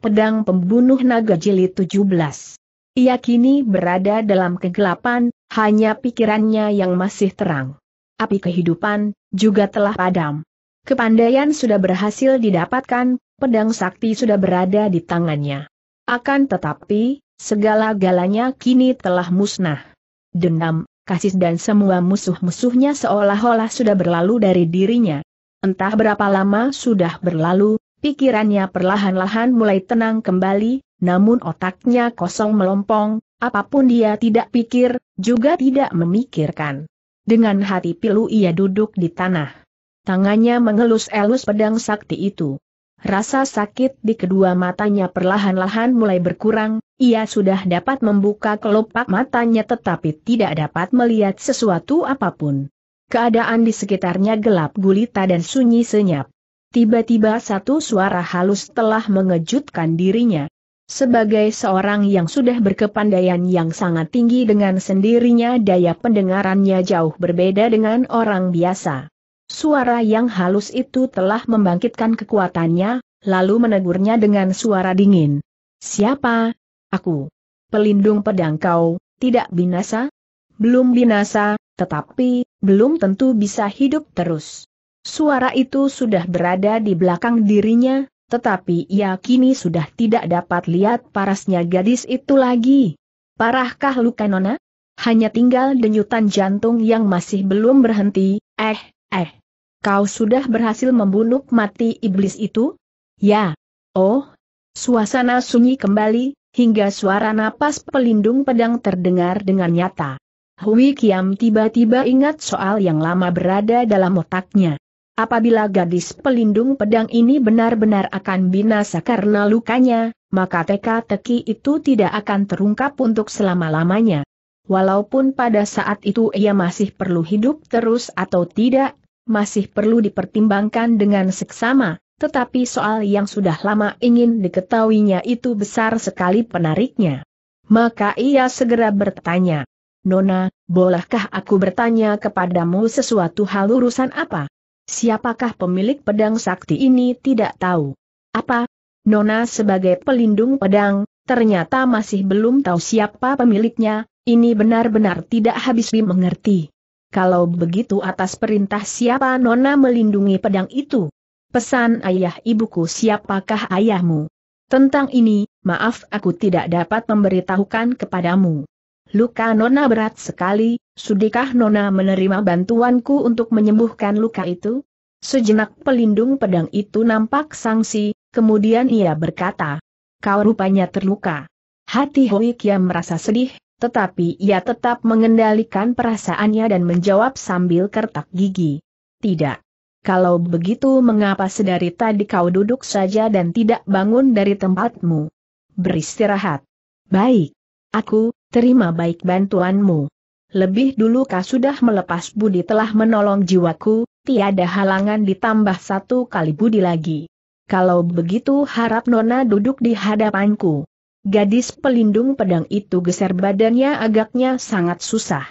pedang pembunuh naga jilid 17. Ia kini berada dalam kegelapan, hanya pikirannya yang masih terang. Api kehidupan juga telah padam. Kepandaian sudah berhasil didapatkan, pedang sakti sudah berada di tangannya. Akan tetapi, segala-galanya kini telah musnah. Dendam, kasih dan semua musuh-musuhnya seolah-olah sudah berlalu dari dirinya. Entah berapa lama sudah berlalu, Pikirannya perlahan-lahan mulai tenang kembali, namun otaknya kosong melompong, apapun dia tidak pikir, juga tidak memikirkan. Dengan hati pilu ia duduk di tanah. Tangannya mengelus-elus pedang sakti itu. Rasa sakit di kedua matanya perlahan-lahan mulai berkurang, ia sudah dapat membuka kelopak matanya tetapi tidak dapat melihat sesuatu apapun. Keadaan di sekitarnya gelap gulita dan sunyi senyap. Tiba-tiba satu suara halus telah mengejutkan dirinya. Sebagai seorang yang sudah berkepandaian yang sangat tinggi dengan sendirinya daya pendengarannya jauh berbeda dengan orang biasa. Suara yang halus itu telah membangkitkan kekuatannya, lalu menegurnya dengan suara dingin. Siapa? Aku. Pelindung pedang kau, tidak binasa? Belum binasa, tetapi, belum tentu bisa hidup terus. Suara itu sudah berada di belakang dirinya, tetapi ia kini sudah tidak dapat lihat parasnya gadis itu lagi. Parahkah luka Nona? Hanya tinggal denyutan jantung yang masih belum berhenti, eh, eh. Kau sudah berhasil membunuh mati iblis itu? Ya. Oh. Suasana sunyi kembali, hingga suara napas pelindung pedang terdengar dengan nyata. Hui Kiam tiba-tiba ingat soal yang lama berada dalam otaknya. Apabila gadis pelindung pedang ini benar-benar akan binasa karena lukanya, maka teka-teki itu tidak akan terungkap untuk selama-lamanya. Walaupun pada saat itu ia masih perlu hidup terus atau tidak, masih perlu dipertimbangkan dengan seksama, tetapi soal yang sudah lama ingin diketahuinya itu besar sekali penariknya. Maka ia segera bertanya, Nona, bolehkah aku bertanya kepadamu sesuatu hal urusan apa? Siapakah pemilik pedang sakti ini tidak tahu. Apa? Nona sebagai pelindung pedang, ternyata masih belum tahu siapa pemiliknya, ini benar-benar tidak habis dimengerti. Kalau begitu atas perintah siapa Nona melindungi pedang itu? Pesan ayah ibuku siapakah ayahmu? Tentang ini, maaf aku tidak dapat memberitahukan kepadamu. Luka Nona berat sekali, sudikah Nona menerima bantuanku untuk menyembuhkan luka itu? Sejenak pelindung pedang itu nampak sangsi, kemudian ia berkata, Kau rupanya terluka. Hati Hoi merasa sedih, tetapi ia tetap mengendalikan perasaannya dan menjawab sambil kertak gigi. Tidak. Kalau begitu mengapa sedari tadi kau duduk saja dan tidak bangun dari tempatmu? Beristirahat. Baik. Aku, terima baik bantuanmu. Lebih dulu kau sudah melepas budi telah menolong jiwaku, tiada halangan ditambah satu kali budi lagi. Kalau begitu harap Nona duduk di hadapanku. Gadis pelindung pedang itu geser badannya agaknya sangat susah.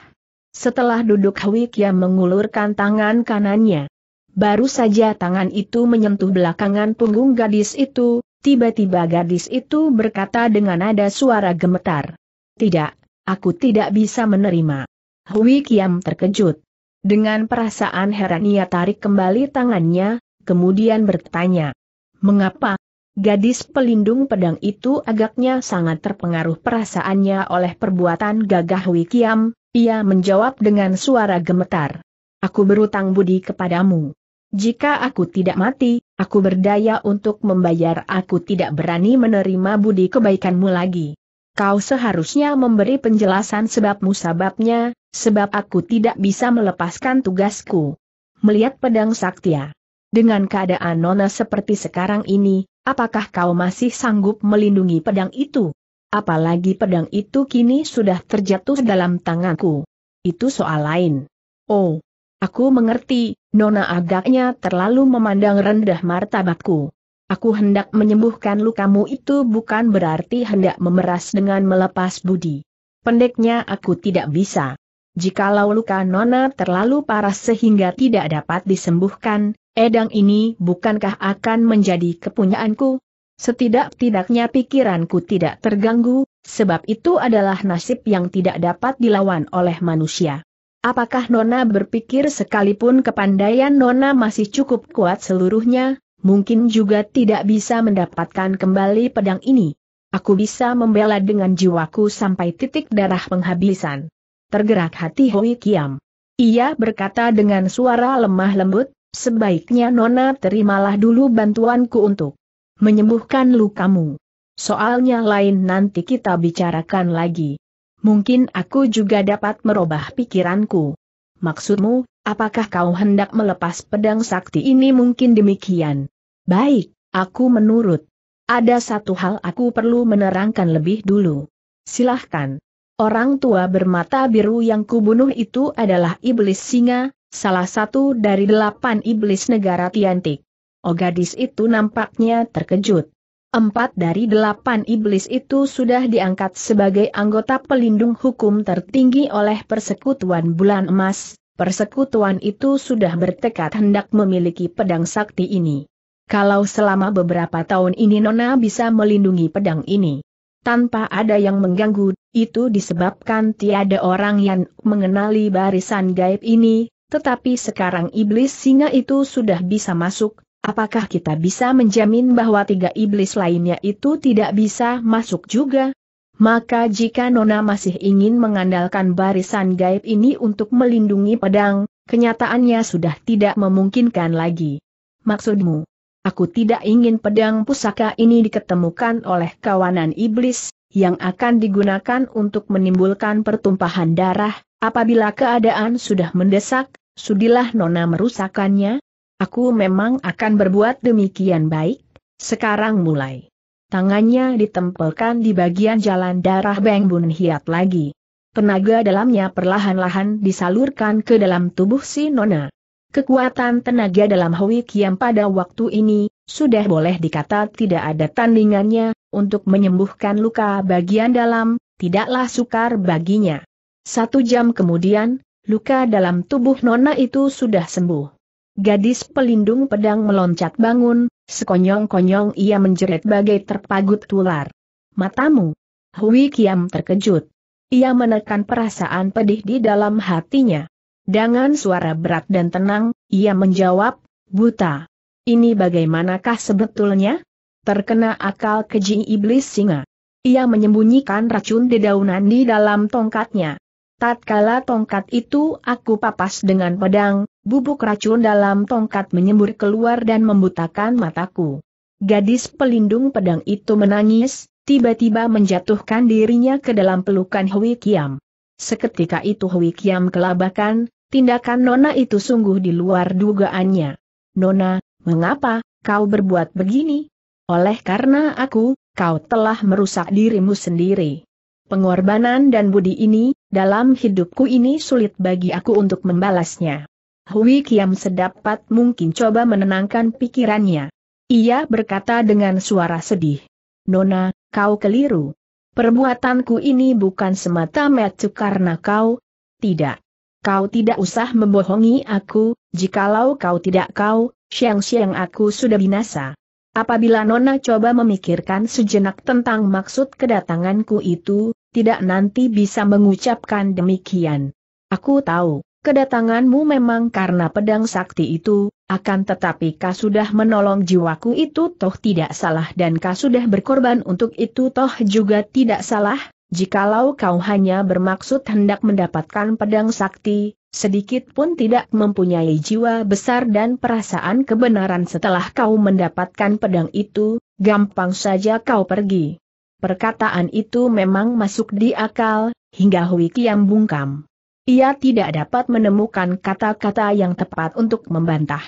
Setelah duduk Hwikya mengulurkan tangan kanannya. Baru saja tangan itu menyentuh belakangan punggung gadis itu, tiba-tiba gadis itu berkata dengan nada suara gemetar. Tidak, aku tidak bisa menerima. Hui Kiam terkejut. Dengan perasaan heran ia tarik kembali tangannya, kemudian bertanya. Mengapa? Gadis pelindung pedang itu agaknya sangat terpengaruh perasaannya oleh perbuatan gagah Hui Kiam, ia menjawab dengan suara gemetar. Aku berutang budi kepadamu. Jika aku tidak mati, aku berdaya untuk membayar aku tidak berani menerima budi kebaikanmu lagi kau seharusnya memberi penjelasan sebabmu sababnya, sebab aku tidak bisa melepaskan tugasku. Melihat pedang Saktia. Dengan keadaan Nona seperti sekarang ini, apakah kau masih sanggup melindungi pedang itu? Apalagi pedang itu kini sudah terjatuh dalam tanganku. Itu soal lain. Oh, aku mengerti, Nona agaknya terlalu memandang rendah martabatku. Aku hendak menyembuhkan lukamu itu bukan berarti hendak memeras dengan melepas budi. Pendeknya aku tidak bisa. Jikalau luka nona terlalu parah sehingga tidak dapat disembuhkan, edang ini bukankah akan menjadi kepunyaanku? Setidak-tidaknya pikiranku tidak terganggu, sebab itu adalah nasib yang tidak dapat dilawan oleh manusia. Apakah Nona berpikir sekalipun kepandaian Nona masih cukup kuat seluruhnya, mungkin juga tidak bisa mendapatkan kembali pedang ini. Aku bisa membela dengan jiwaku sampai titik darah penghabisan. Tergerak hati Hui Kiam. Ia berkata dengan suara lemah lembut, sebaiknya Nona terimalah dulu bantuanku untuk menyembuhkan lukamu. Soalnya lain nanti kita bicarakan lagi. Mungkin aku juga dapat merubah pikiranku. Maksudmu, apakah kau hendak melepas pedang sakti ini mungkin demikian? Baik, aku menurut. Ada satu hal aku perlu menerangkan lebih dulu. Silahkan. Orang tua bermata biru yang kubunuh itu adalah iblis singa, salah satu dari delapan iblis negara Tiantik. Oh gadis itu nampaknya terkejut. Empat dari delapan iblis itu sudah diangkat sebagai anggota pelindung hukum tertinggi oleh Persekutuan Bulan Emas, persekutuan itu sudah bertekad hendak memiliki pedang sakti ini. Kalau selama beberapa tahun ini Nona bisa melindungi pedang ini tanpa ada yang mengganggu, itu disebabkan tiada orang yang mengenali barisan gaib ini, tetapi sekarang iblis singa itu sudah bisa masuk, apakah kita bisa menjamin bahwa tiga iblis lainnya itu tidak bisa masuk juga? Maka jika Nona masih ingin mengandalkan barisan gaib ini untuk melindungi pedang, kenyataannya sudah tidak memungkinkan lagi. Maksudmu? Aku tidak ingin pedang pusaka ini diketemukan oleh kawanan iblis, yang akan digunakan untuk menimbulkan pertumpahan darah, apabila keadaan sudah mendesak, sudilah Nona merusakannya. Aku memang akan berbuat demikian baik, sekarang mulai. Tangannya ditempelkan di bagian jalan darah Beng Bun Hiat lagi. Tenaga dalamnya perlahan-lahan disalurkan ke dalam tubuh si Nona. Kekuatan tenaga dalam Hui Kiam pada waktu ini, sudah boleh dikata tidak ada tandingannya, untuk menyembuhkan luka bagian dalam, tidaklah sukar baginya. Satu jam kemudian, luka dalam tubuh Nona itu sudah sembuh. Gadis pelindung pedang meloncat bangun, sekonyong-konyong ia menjerit bagai terpagut tular. Matamu! Hui Kiam terkejut. Ia menekan perasaan pedih di dalam hatinya. Dengan suara berat dan tenang, ia menjawab, buta. Ini bagaimanakah sebetulnya? Terkena akal keji iblis singa. Ia menyembunyikan racun dedaunan di dalam tongkatnya. Tatkala tongkat itu aku papas dengan pedang, bubuk racun dalam tongkat menyembur keluar dan membutakan mataku. Gadis pelindung pedang itu menangis, tiba-tiba menjatuhkan dirinya ke dalam pelukan Hui Kiam. Seketika itu Hui Kiam kelabakan, tindakan Nona itu sungguh di luar dugaannya. Nona, mengapa, kau berbuat begini? Oleh karena aku, kau telah merusak dirimu sendiri. Pengorbanan dan budi ini, dalam hidupku ini sulit bagi aku untuk membalasnya. Hui Kiam sedapat mungkin coba menenangkan pikirannya. Ia berkata dengan suara sedih. Nona, kau keliru. Perbuatanku ini bukan semata-mata karena kau. Tidak. Kau tidak usah membohongi aku, jikalau kau tidak kau, siang-siang aku sudah binasa. Apabila Nona coba memikirkan sejenak tentang maksud kedatanganku itu, tidak nanti bisa mengucapkan demikian. Aku tahu. Kedatanganmu memang karena pedang sakti itu, akan tetapi kau sudah menolong jiwaku itu toh tidak salah dan kau sudah berkorban untuk itu toh juga tidak salah, jikalau kau hanya bermaksud hendak mendapatkan pedang sakti, sedikit pun tidak mempunyai jiwa besar dan perasaan kebenaran setelah kau mendapatkan pedang itu, gampang saja kau pergi. Perkataan itu memang masuk di akal, hingga Hui Kiam bungkam. Ia tidak dapat menemukan kata-kata yang tepat untuk membantah.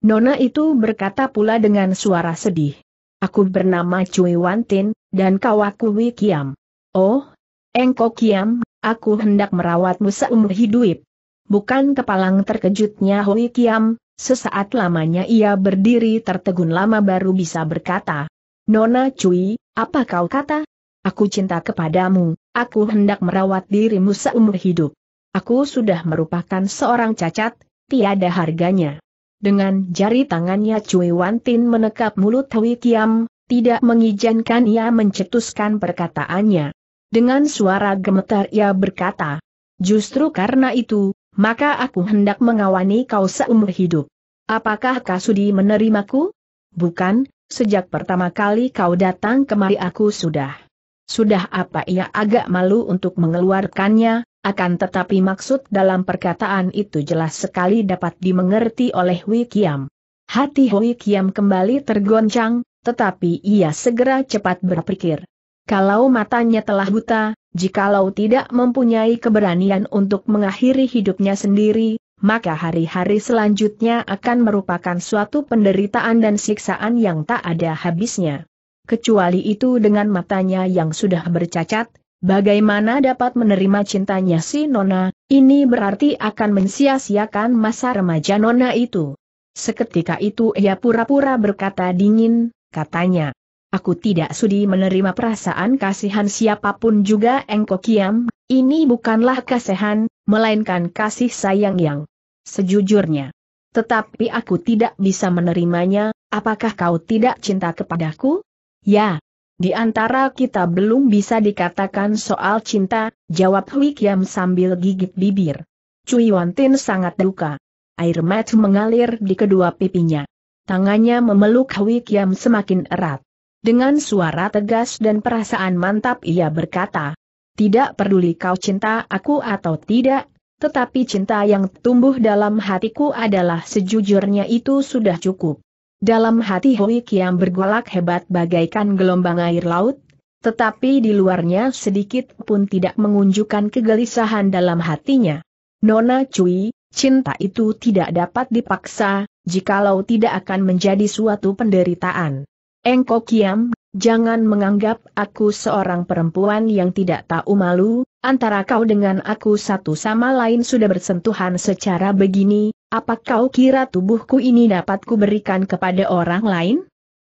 Nona itu berkata pula dengan suara sedih. Aku bernama Cui Wantin, dan kau aku Kiam. Oh, engkau Kiam, aku hendak merawatmu seumur hidup. Bukan kepalang terkejutnya Hui Kiam, sesaat lamanya ia berdiri tertegun lama baru bisa berkata. Nona Cui, apa kau kata? Aku cinta kepadamu, aku hendak merawat dirimu seumur hidup. Aku sudah merupakan seorang cacat, tiada harganya. Dengan jari tangannya Cui Wantin menekap mulut Hui Kiam, tidak mengizinkan ia mencetuskan perkataannya. Dengan suara gemetar ia berkata, Justru karena itu, maka aku hendak mengawani kau seumur hidup. Apakah kau sudi menerimaku? Bukan, sejak pertama kali kau datang kemari aku sudah. Sudah apa ia agak malu untuk mengeluarkannya, akan tetapi maksud dalam perkataan itu jelas sekali dapat dimengerti oleh Wei Kiam. Hati Hui Kiam kembali tergoncang, tetapi ia segera cepat berpikir. Kalau matanya telah buta, jikalau tidak mempunyai keberanian untuk mengakhiri hidupnya sendiri, maka hari-hari selanjutnya akan merupakan suatu penderitaan dan siksaan yang tak ada habisnya. Kecuali itu dengan matanya yang sudah bercacat, Bagaimana dapat menerima cintanya si Nona, ini berarti akan mensia-siakan masa remaja Nona itu. Seketika itu ia pura-pura berkata dingin, katanya. Aku tidak sudi menerima perasaan kasihan siapapun juga engkau kiam, ini bukanlah kasihan, melainkan kasih sayang yang sejujurnya. Tetapi aku tidak bisa menerimanya, apakah kau tidak cinta kepadaku? Ya, di antara kita belum bisa dikatakan soal cinta, jawab Hui Kiam sambil gigit bibir. Cui Wantin sangat duka. Air mata mengalir di kedua pipinya. Tangannya memeluk Hui Kiam semakin erat. Dengan suara tegas dan perasaan mantap ia berkata, Tidak peduli kau cinta aku atau tidak, tetapi cinta yang tumbuh dalam hatiku adalah sejujurnya itu sudah cukup. Dalam hati Hui Kiam bergolak hebat bagaikan gelombang air laut, tetapi di luarnya sedikit pun tidak mengunjukkan kegelisahan dalam hatinya. Nona Cui, cinta itu tidak dapat dipaksa, jikalau tidak akan menjadi suatu penderitaan. Engkau Kiam, jangan menganggap aku seorang perempuan yang tidak tahu malu, Antara kau dengan aku satu sama lain sudah bersentuhan secara begini, apa kau kira tubuhku ini dapat kuberikan kepada orang lain?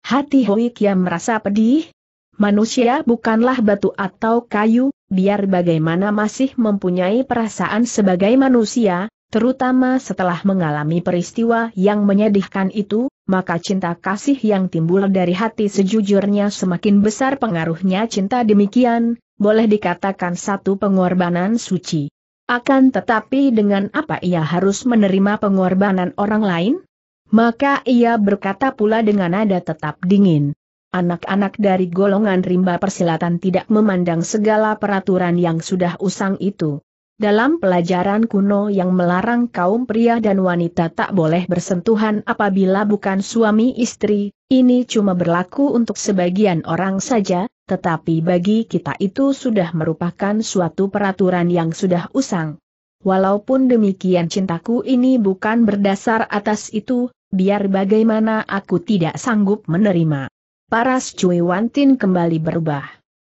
Hati Hui Kiam merasa pedih. Manusia bukanlah batu atau kayu, biar bagaimana masih mempunyai perasaan sebagai manusia, terutama setelah mengalami peristiwa yang menyedihkan itu, maka cinta kasih yang timbul dari hati sejujurnya semakin besar pengaruhnya cinta demikian, boleh dikatakan satu pengorbanan suci. Akan tetapi dengan apa ia harus menerima pengorbanan orang lain? Maka ia berkata pula dengan nada tetap dingin. Anak-anak dari golongan rimba persilatan tidak memandang segala peraturan yang sudah usang itu. Dalam pelajaran kuno yang melarang kaum pria dan wanita tak boleh bersentuhan apabila bukan suami istri, ini cuma berlaku untuk sebagian orang saja, tetapi bagi kita itu sudah merupakan suatu peraturan yang sudah usang. Walaupun demikian cintaku ini bukan berdasar atas itu, biar bagaimana aku tidak sanggup menerima. Paras Cui Wantin kembali berubah.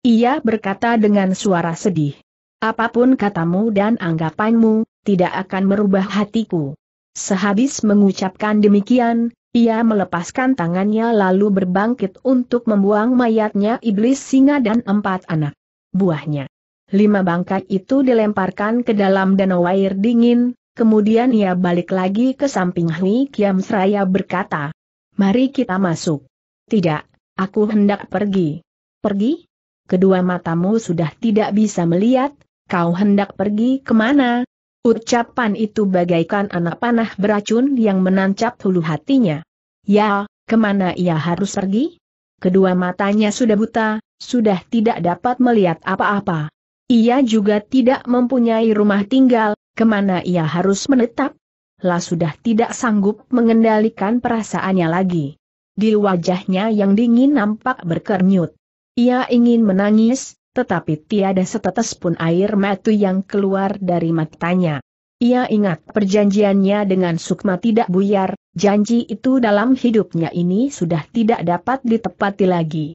Ia berkata dengan suara sedih. Apapun katamu dan anggapanmu, tidak akan merubah hatiku. Sehabis mengucapkan demikian, ia melepaskan tangannya lalu berbangkit untuk membuang mayatnya iblis singa dan empat anak buahnya. Lima bangkai itu dilemparkan ke dalam danau air dingin, kemudian ia balik lagi ke samping Hui Kiam Seraya berkata, Mari kita masuk. Tidak, aku hendak pergi. Pergi? Kedua matamu sudah tidak bisa melihat, kau hendak pergi kemana? Ucapan itu bagaikan anak panah beracun yang menancap hulu hatinya. Ya, kemana ia harus pergi? Kedua matanya sudah buta, sudah tidak dapat melihat apa-apa. Ia juga tidak mempunyai rumah tinggal, kemana ia harus menetap? Lah sudah tidak sanggup mengendalikan perasaannya lagi. Di wajahnya yang dingin nampak berkernyut. Ia ingin menangis, tetapi tiada setetes pun air mata yang keluar dari matanya. Ia ingat perjanjiannya dengan Sukma tidak buyar, janji itu dalam hidupnya ini sudah tidak dapat ditepati lagi.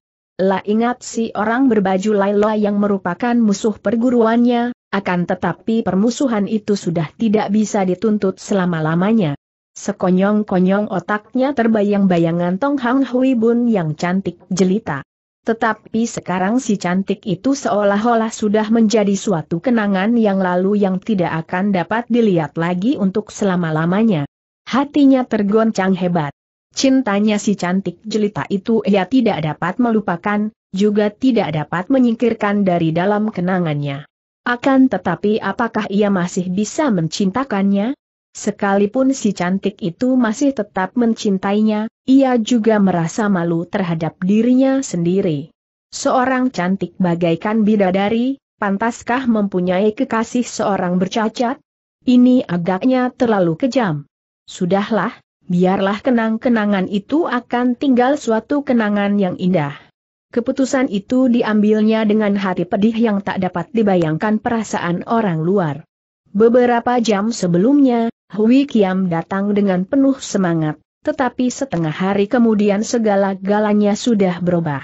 Lah ingat si orang berbaju Laila yang merupakan musuh perguruannya, akan tetapi permusuhan itu sudah tidak bisa dituntut selama-lamanya. Sekonyong-konyong otaknya terbayang bayangan Tong Hang Hui Bun yang cantik jelita. Tetapi sekarang si cantik itu seolah-olah sudah menjadi suatu kenangan yang lalu yang tidak akan dapat dilihat lagi untuk selama-lamanya. Hatinya tergoncang hebat. Cintanya si cantik jelita itu ia tidak dapat melupakan, juga tidak dapat menyingkirkan dari dalam kenangannya. Akan tetapi apakah ia masih bisa mencintakannya? Sekalipun si cantik itu masih tetap mencintainya, ia juga merasa malu terhadap dirinya sendiri. Seorang cantik bagaikan bidadari, pantaskah mempunyai kekasih seorang bercacat? Ini agaknya terlalu kejam. Sudahlah, biarlah kenang-kenangan itu akan tinggal suatu kenangan yang indah. Keputusan itu diambilnya dengan hati pedih yang tak dapat dibayangkan perasaan orang luar. Beberapa jam sebelumnya, Hui Kiam datang dengan penuh semangat, tetapi setengah hari kemudian segala galanya sudah berubah.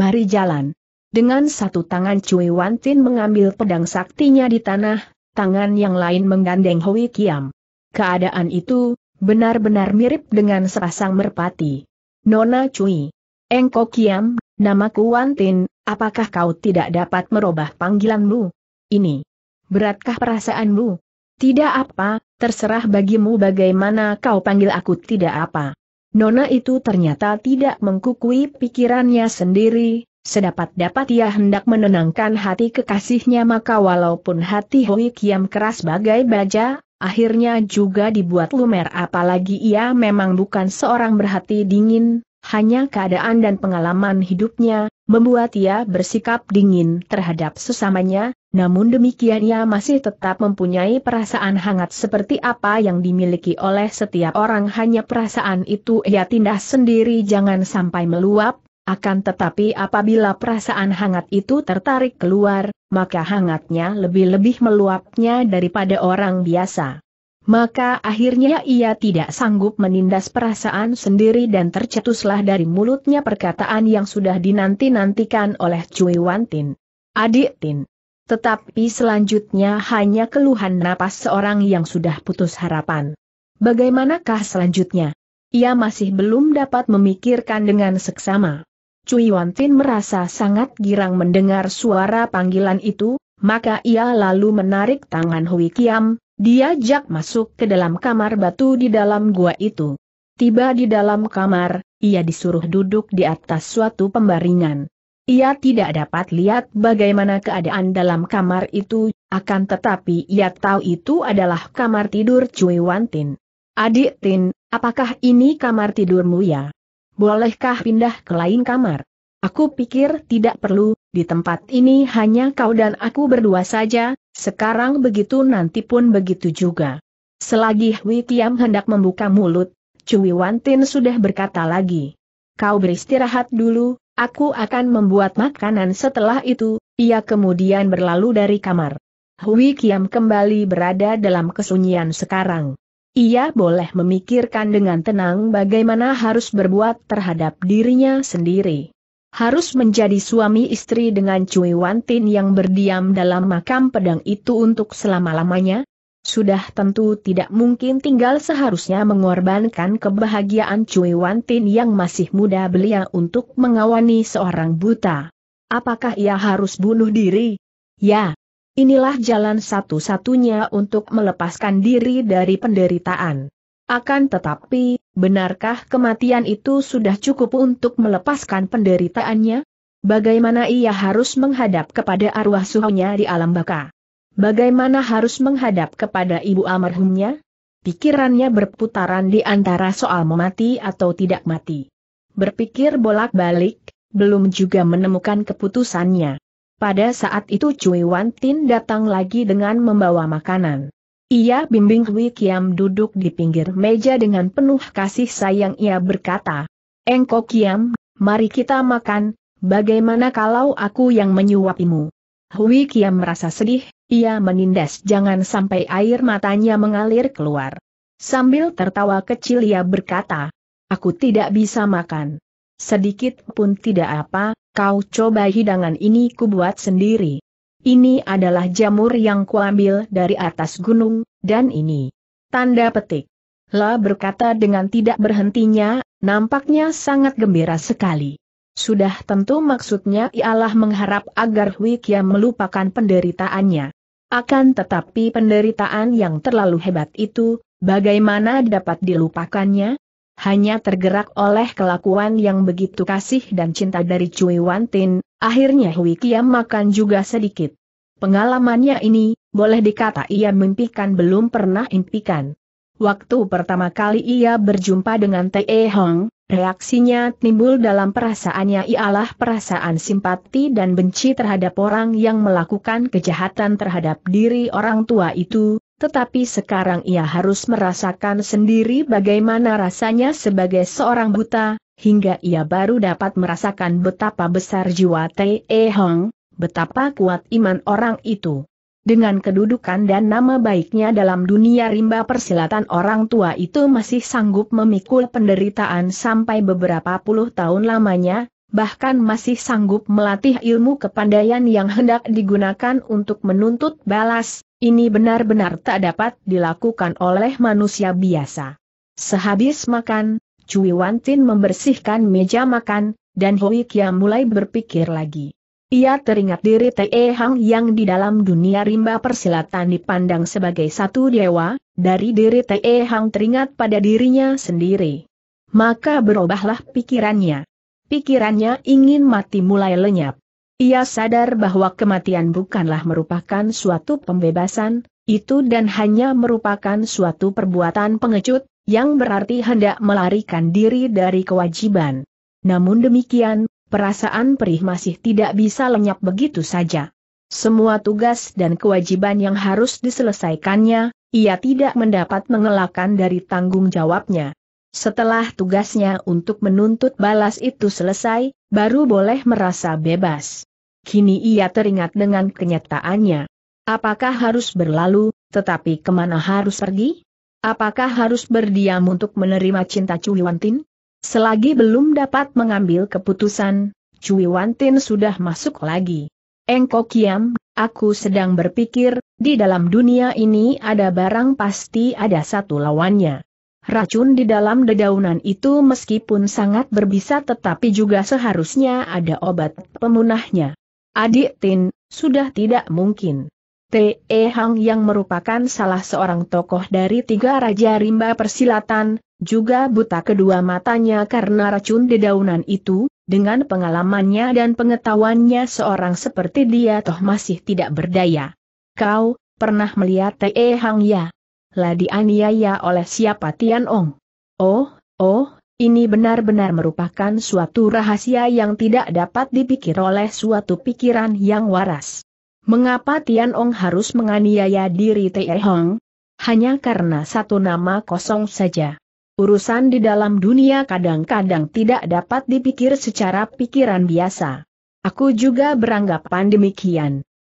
Mari jalan. Dengan satu tangan Cui Wantin mengambil pedang saktinya di tanah, tangan yang lain menggandeng Hui Kiam. Keadaan itu, benar-benar mirip dengan sepasang merpati. Nona Cui. Engko Kiam, namaku Wantin, apakah kau tidak dapat merubah panggilanmu? Ini. Beratkah perasaanmu? Tidak apa, terserah bagimu bagaimana kau panggil aku tidak apa. Nona itu ternyata tidak mengkukui pikirannya sendiri, sedapat-dapat ia hendak menenangkan hati kekasihnya maka walaupun hati Hoi Kiam keras bagai baja, akhirnya juga dibuat lumer apalagi ia memang bukan seorang berhati dingin, hanya keadaan dan pengalaman hidupnya, membuat ia bersikap dingin terhadap sesamanya, namun demikian ia masih tetap mempunyai perasaan hangat seperti apa yang dimiliki oleh setiap orang hanya perasaan itu ia tindas sendiri jangan sampai meluap, akan tetapi apabila perasaan hangat itu tertarik keluar, maka hangatnya lebih-lebih meluapnya daripada orang biasa maka akhirnya ia tidak sanggup menindas perasaan sendiri dan tercetuslah dari mulutnya perkataan yang sudah dinanti-nantikan oleh Cui Wantin. Adik Tin. Tetapi selanjutnya hanya keluhan napas seorang yang sudah putus harapan. Bagaimanakah selanjutnya? Ia masih belum dapat memikirkan dengan seksama. Cui Wantin merasa sangat girang mendengar suara panggilan itu, maka ia lalu menarik tangan Hui Kiam, Diajak masuk ke dalam kamar batu di dalam gua itu. Tiba di dalam kamar, ia disuruh duduk di atas suatu pembaringan. Ia tidak dapat lihat bagaimana keadaan dalam kamar itu, akan tetapi ia tahu itu adalah kamar tidur Cui Wantin. Adik Tin, apakah ini kamar tidurmu ya? Bolehkah pindah ke lain kamar? Aku pikir tidak perlu, di tempat ini hanya kau dan aku berdua saja, sekarang begitu nanti pun begitu juga. Selagi Hui Tiam hendak membuka mulut, Cui Wantin sudah berkata lagi. Kau beristirahat dulu, aku akan membuat makanan setelah itu, ia kemudian berlalu dari kamar. Hui Kiam kembali berada dalam kesunyian sekarang. Ia boleh memikirkan dengan tenang bagaimana harus berbuat terhadap dirinya sendiri harus menjadi suami istri dengan Cui Wantin yang berdiam dalam makam pedang itu untuk selama-lamanya? Sudah tentu tidak mungkin tinggal seharusnya mengorbankan kebahagiaan Cui Wantin yang masih muda belia untuk mengawani seorang buta. Apakah ia harus bunuh diri? Ya, inilah jalan satu-satunya untuk melepaskan diri dari penderitaan. Akan tetapi, benarkah kematian itu sudah cukup untuk melepaskan penderitaannya? Bagaimana ia harus menghadap kepada arwah suhunya di alam baka? Bagaimana harus menghadap kepada ibu almarhumnya? Pikirannya berputaran di antara soal memati atau tidak mati. Berpikir bolak-balik, belum juga menemukan keputusannya. Pada saat itu Cui Wan Tin datang lagi dengan membawa makanan. Ia bimbing Hui Kiam duduk di pinggir meja dengan penuh kasih sayang ia berkata, Engko Kiam, mari kita makan, bagaimana kalau aku yang menyuapimu? Hui Kiam merasa sedih, ia menindas jangan sampai air matanya mengalir keluar. Sambil tertawa kecil ia berkata, Aku tidak bisa makan. Sedikit pun tidak apa, kau coba hidangan ini kubuat sendiri. Ini adalah jamur yang kuambil dari atas gunung, dan ini. Tanda petik. La berkata dengan tidak berhentinya, nampaknya sangat gembira sekali. Sudah tentu maksudnya ialah mengharap agar Wikia melupakan penderitaannya. Akan tetapi penderitaan yang terlalu hebat itu, bagaimana dapat dilupakannya? Hanya tergerak oleh kelakuan yang begitu kasih dan cinta dari Cui Wantin, Akhirnya Hui Kiam makan juga sedikit. Pengalamannya ini, boleh dikata ia mimpikan belum pernah impikan. Waktu pertama kali ia berjumpa dengan Tae Hong, reaksinya timbul dalam perasaannya ialah perasaan simpati dan benci terhadap orang yang melakukan kejahatan terhadap diri orang tua itu, tetapi sekarang ia harus merasakan sendiri bagaimana rasanya sebagai seorang buta, hingga ia baru dapat merasakan betapa besar jiwa Tae e Hong, betapa kuat iman orang itu. Dengan kedudukan dan nama baiknya dalam dunia rimba persilatan orang tua itu masih sanggup memikul penderitaan sampai beberapa puluh tahun lamanya, bahkan masih sanggup melatih ilmu kepandaian yang hendak digunakan untuk menuntut balas, ini benar-benar tak dapat dilakukan oleh manusia biasa. Sehabis makan, Cui Wantin membersihkan meja makan, dan Hui Kia mulai berpikir lagi. Ia teringat diri Te Hang yang di dalam dunia rimba persilatan dipandang sebagai satu dewa, dari diri Te Hang teringat pada dirinya sendiri. Maka berubahlah pikirannya. Pikirannya ingin mati mulai lenyap. Ia sadar bahwa kematian bukanlah merupakan suatu pembebasan, itu dan hanya merupakan suatu perbuatan pengecut, yang berarti hendak melarikan diri dari kewajiban. Namun demikian, perasaan perih masih tidak bisa lenyap begitu saja. Semua tugas dan kewajiban yang harus diselesaikannya, ia tidak mendapat mengelakkan dari tanggung jawabnya. Setelah tugasnya untuk menuntut balas itu selesai, baru boleh merasa bebas kini ia teringat dengan kenyataannya. Apakah harus berlalu, tetapi kemana harus pergi? Apakah harus berdiam untuk menerima cinta Cui Wantin? Selagi belum dapat mengambil keputusan, Cui Wantin sudah masuk lagi. Engkau kiam, aku sedang berpikir, di dalam dunia ini ada barang pasti ada satu lawannya. Racun di dalam dedaunan itu meskipun sangat berbisa tetapi juga seharusnya ada obat pemunahnya. Adik Tin, sudah tidak mungkin. T.E. Hang yang merupakan salah seorang tokoh dari tiga Raja Rimba Persilatan, juga buta kedua matanya karena racun dedaunan itu, dengan pengalamannya dan pengetahuannya seorang seperti dia toh masih tidak berdaya. Kau, pernah melihat T.E. Hang ya? Lah dianiaya oleh siapa Tian Ong? Oh, oh, ini benar-benar merupakan suatu rahasia yang tidak dapat dipikir oleh suatu pikiran yang waras. Mengapa Tian Ong harus menganiaya diri Tei Hong? Hanya karena satu nama kosong saja. Urusan di dalam dunia kadang-kadang tidak dapat dipikir secara pikiran biasa. Aku juga beranggapan demikian.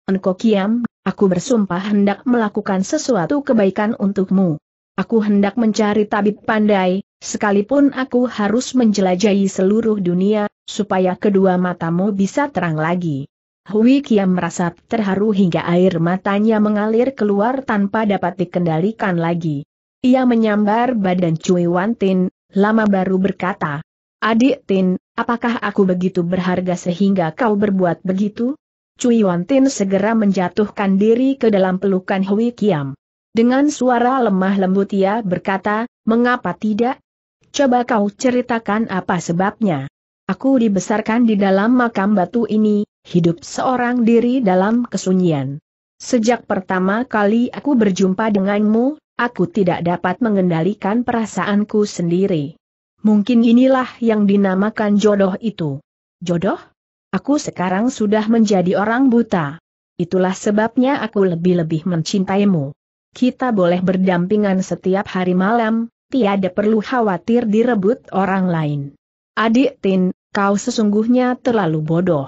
Enko Kiam, aku bersumpah hendak melakukan sesuatu kebaikan untukmu. Aku hendak mencari tabib pandai, sekalipun aku harus menjelajahi seluruh dunia, supaya kedua matamu bisa terang lagi. Hui Kiam merasa terharu hingga air matanya mengalir keluar tanpa dapat dikendalikan lagi. Ia menyambar badan Cui Wan Tin, lama baru berkata, Adik Tin, apakah aku begitu berharga sehingga kau berbuat begitu? Cui Wan Tin segera menjatuhkan diri ke dalam pelukan Hui Kiam. Dengan suara lemah lembut ia berkata, mengapa tidak? Coba kau ceritakan apa sebabnya. Aku dibesarkan di dalam makam batu ini, hidup seorang diri dalam kesunyian. Sejak pertama kali aku berjumpa denganmu, aku tidak dapat mengendalikan perasaanku sendiri. Mungkin inilah yang dinamakan jodoh itu. Jodoh? Aku sekarang sudah menjadi orang buta. Itulah sebabnya aku lebih-lebih mencintaimu kita boleh berdampingan setiap hari malam, tiada perlu khawatir direbut orang lain. Adik Tin, kau sesungguhnya terlalu bodoh.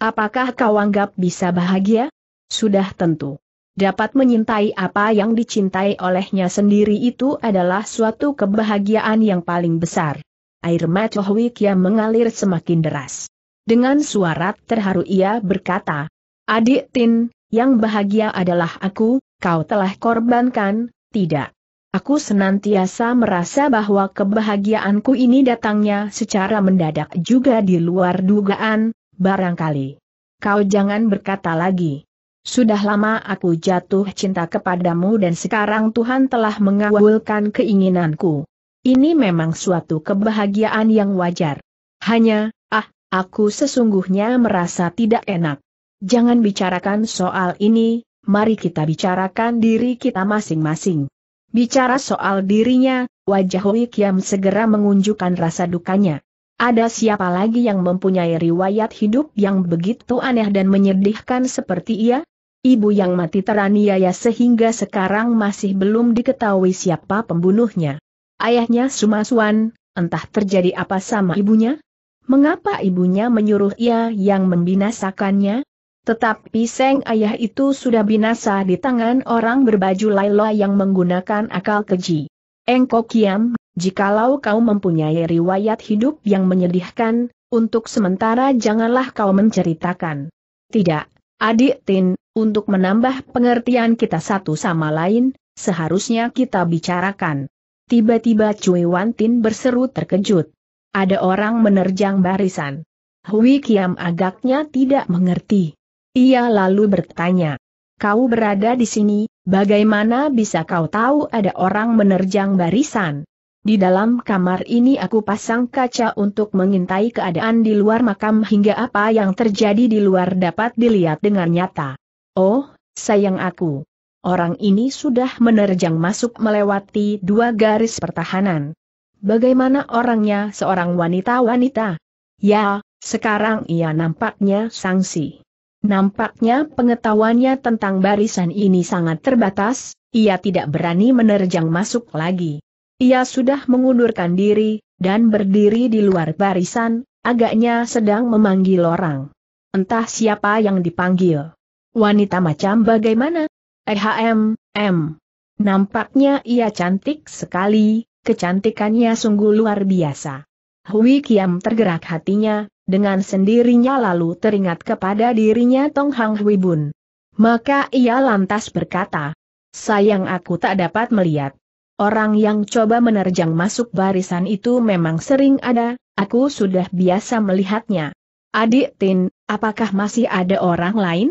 Apakah kau anggap bisa bahagia? Sudah tentu. Dapat menyintai apa yang dicintai olehnya sendiri itu adalah suatu kebahagiaan yang paling besar. Air mata yang mengalir semakin deras. Dengan suara terharu ia berkata, Adik Tin, yang bahagia adalah aku, kau telah korbankan, tidak. Aku senantiasa merasa bahwa kebahagiaanku ini datangnya secara mendadak juga di luar dugaan, barangkali. Kau jangan berkata lagi. Sudah lama aku jatuh cinta kepadamu dan sekarang Tuhan telah mengabulkan keinginanku. Ini memang suatu kebahagiaan yang wajar. Hanya, ah, aku sesungguhnya merasa tidak enak. Jangan bicarakan soal ini, mari kita bicarakan diri kita masing-masing. Bicara soal dirinya, wajah Hui Kiam segera mengunjukkan rasa dukanya. Ada siapa lagi yang mempunyai riwayat hidup yang begitu aneh dan menyedihkan seperti ia? Ibu yang mati teraniaya sehingga sekarang masih belum diketahui siapa pembunuhnya. Ayahnya Sumaswan, entah terjadi apa sama ibunya? Mengapa ibunya menyuruh ia yang membinasakannya? Tetapi Seng Ayah itu sudah binasa di tangan orang berbaju Laila yang menggunakan akal keji. Engkau kiam, jikalau kau mempunyai riwayat hidup yang menyedihkan, untuk sementara janganlah kau menceritakan. Tidak, adik Tin, untuk menambah pengertian kita satu sama lain, seharusnya kita bicarakan. Tiba-tiba Cui Wan Tin berseru terkejut. Ada orang menerjang barisan. Hui Kiam agaknya tidak mengerti. Ia lalu bertanya, kau berada di sini, bagaimana bisa kau tahu ada orang menerjang barisan? Di dalam kamar ini aku pasang kaca untuk mengintai keadaan di luar makam hingga apa yang terjadi di luar dapat dilihat dengan nyata. Oh, sayang aku. Orang ini sudah menerjang masuk melewati dua garis pertahanan. Bagaimana orangnya seorang wanita-wanita? Ya, sekarang ia nampaknya sangsi. Nampaknya pengetahuannya tentang barisan ini sangat terbatas, ia tidak berani menerjang masuk lagi. Ia sudah mengundurkan diri, dan berdiri di luar barisan, agaknya sedang memanggil orang. Entah siapa yang dipanggil. Wanita macam bagaimana? EHM, M. Nampaknya ia cantik sekali, kecantikannya sungguh luar biasa. Hui Kiam tergerak hatinya, dengan sendirinya lalu teringat kepada dirinya Tong Hang Hui Bun. Maka ia lantas berkata, sayang aku tak dapat melihat. Orang yang coba menerjang masuk barisan itu memang sering ada, aku sudah biasa melihatnya. Adik Tin, apakah masih ada orang lain?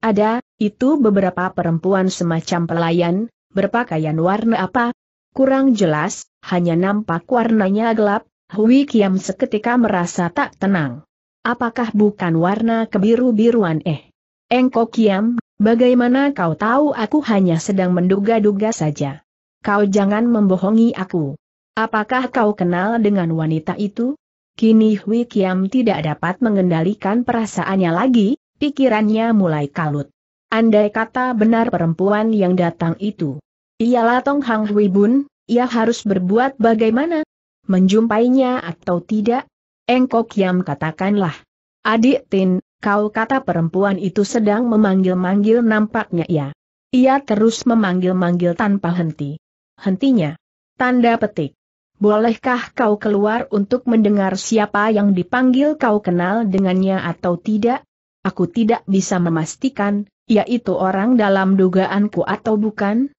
Ada, itu beberapa perempuan semacam pelayan, berpakaian warna apa? Kurang jelas, hanya nampak warnanya gelap, Hui Kiam seketika merasa tak tenang. Apakah bukan warna kebiru-biruan eh? Engko Kiam, bagaimana kau tahu aku hanya sedang menduga-duga saja? Kau jangan membohongi aku. Apakah kau kenal dengan wanita itu? Kini Hui Kiam tidak dapat mengendalikan perasaannya lagi, pikirannya mulai kalut. Andai kata benar perempuan yang datang itu. Ialah Tong Hang Hui Bun, ia harus berbuat bagaimana? menjumpainya atau tidak? Engkok Yam katakanlah. Adik Tin, kau kata perempuan itu sedang memanggil-manggil nampaknya ya. Ia terus memanggil-manggil tanpa henti. Hentinya. Tanda petik. Bolehkah kau keluar untuk mendengar siapa yang dipanggil kau kenal dengannya atau tidak? Aku tidak bisa memastikan, yaitu orang dalam dugaanku atau bukan.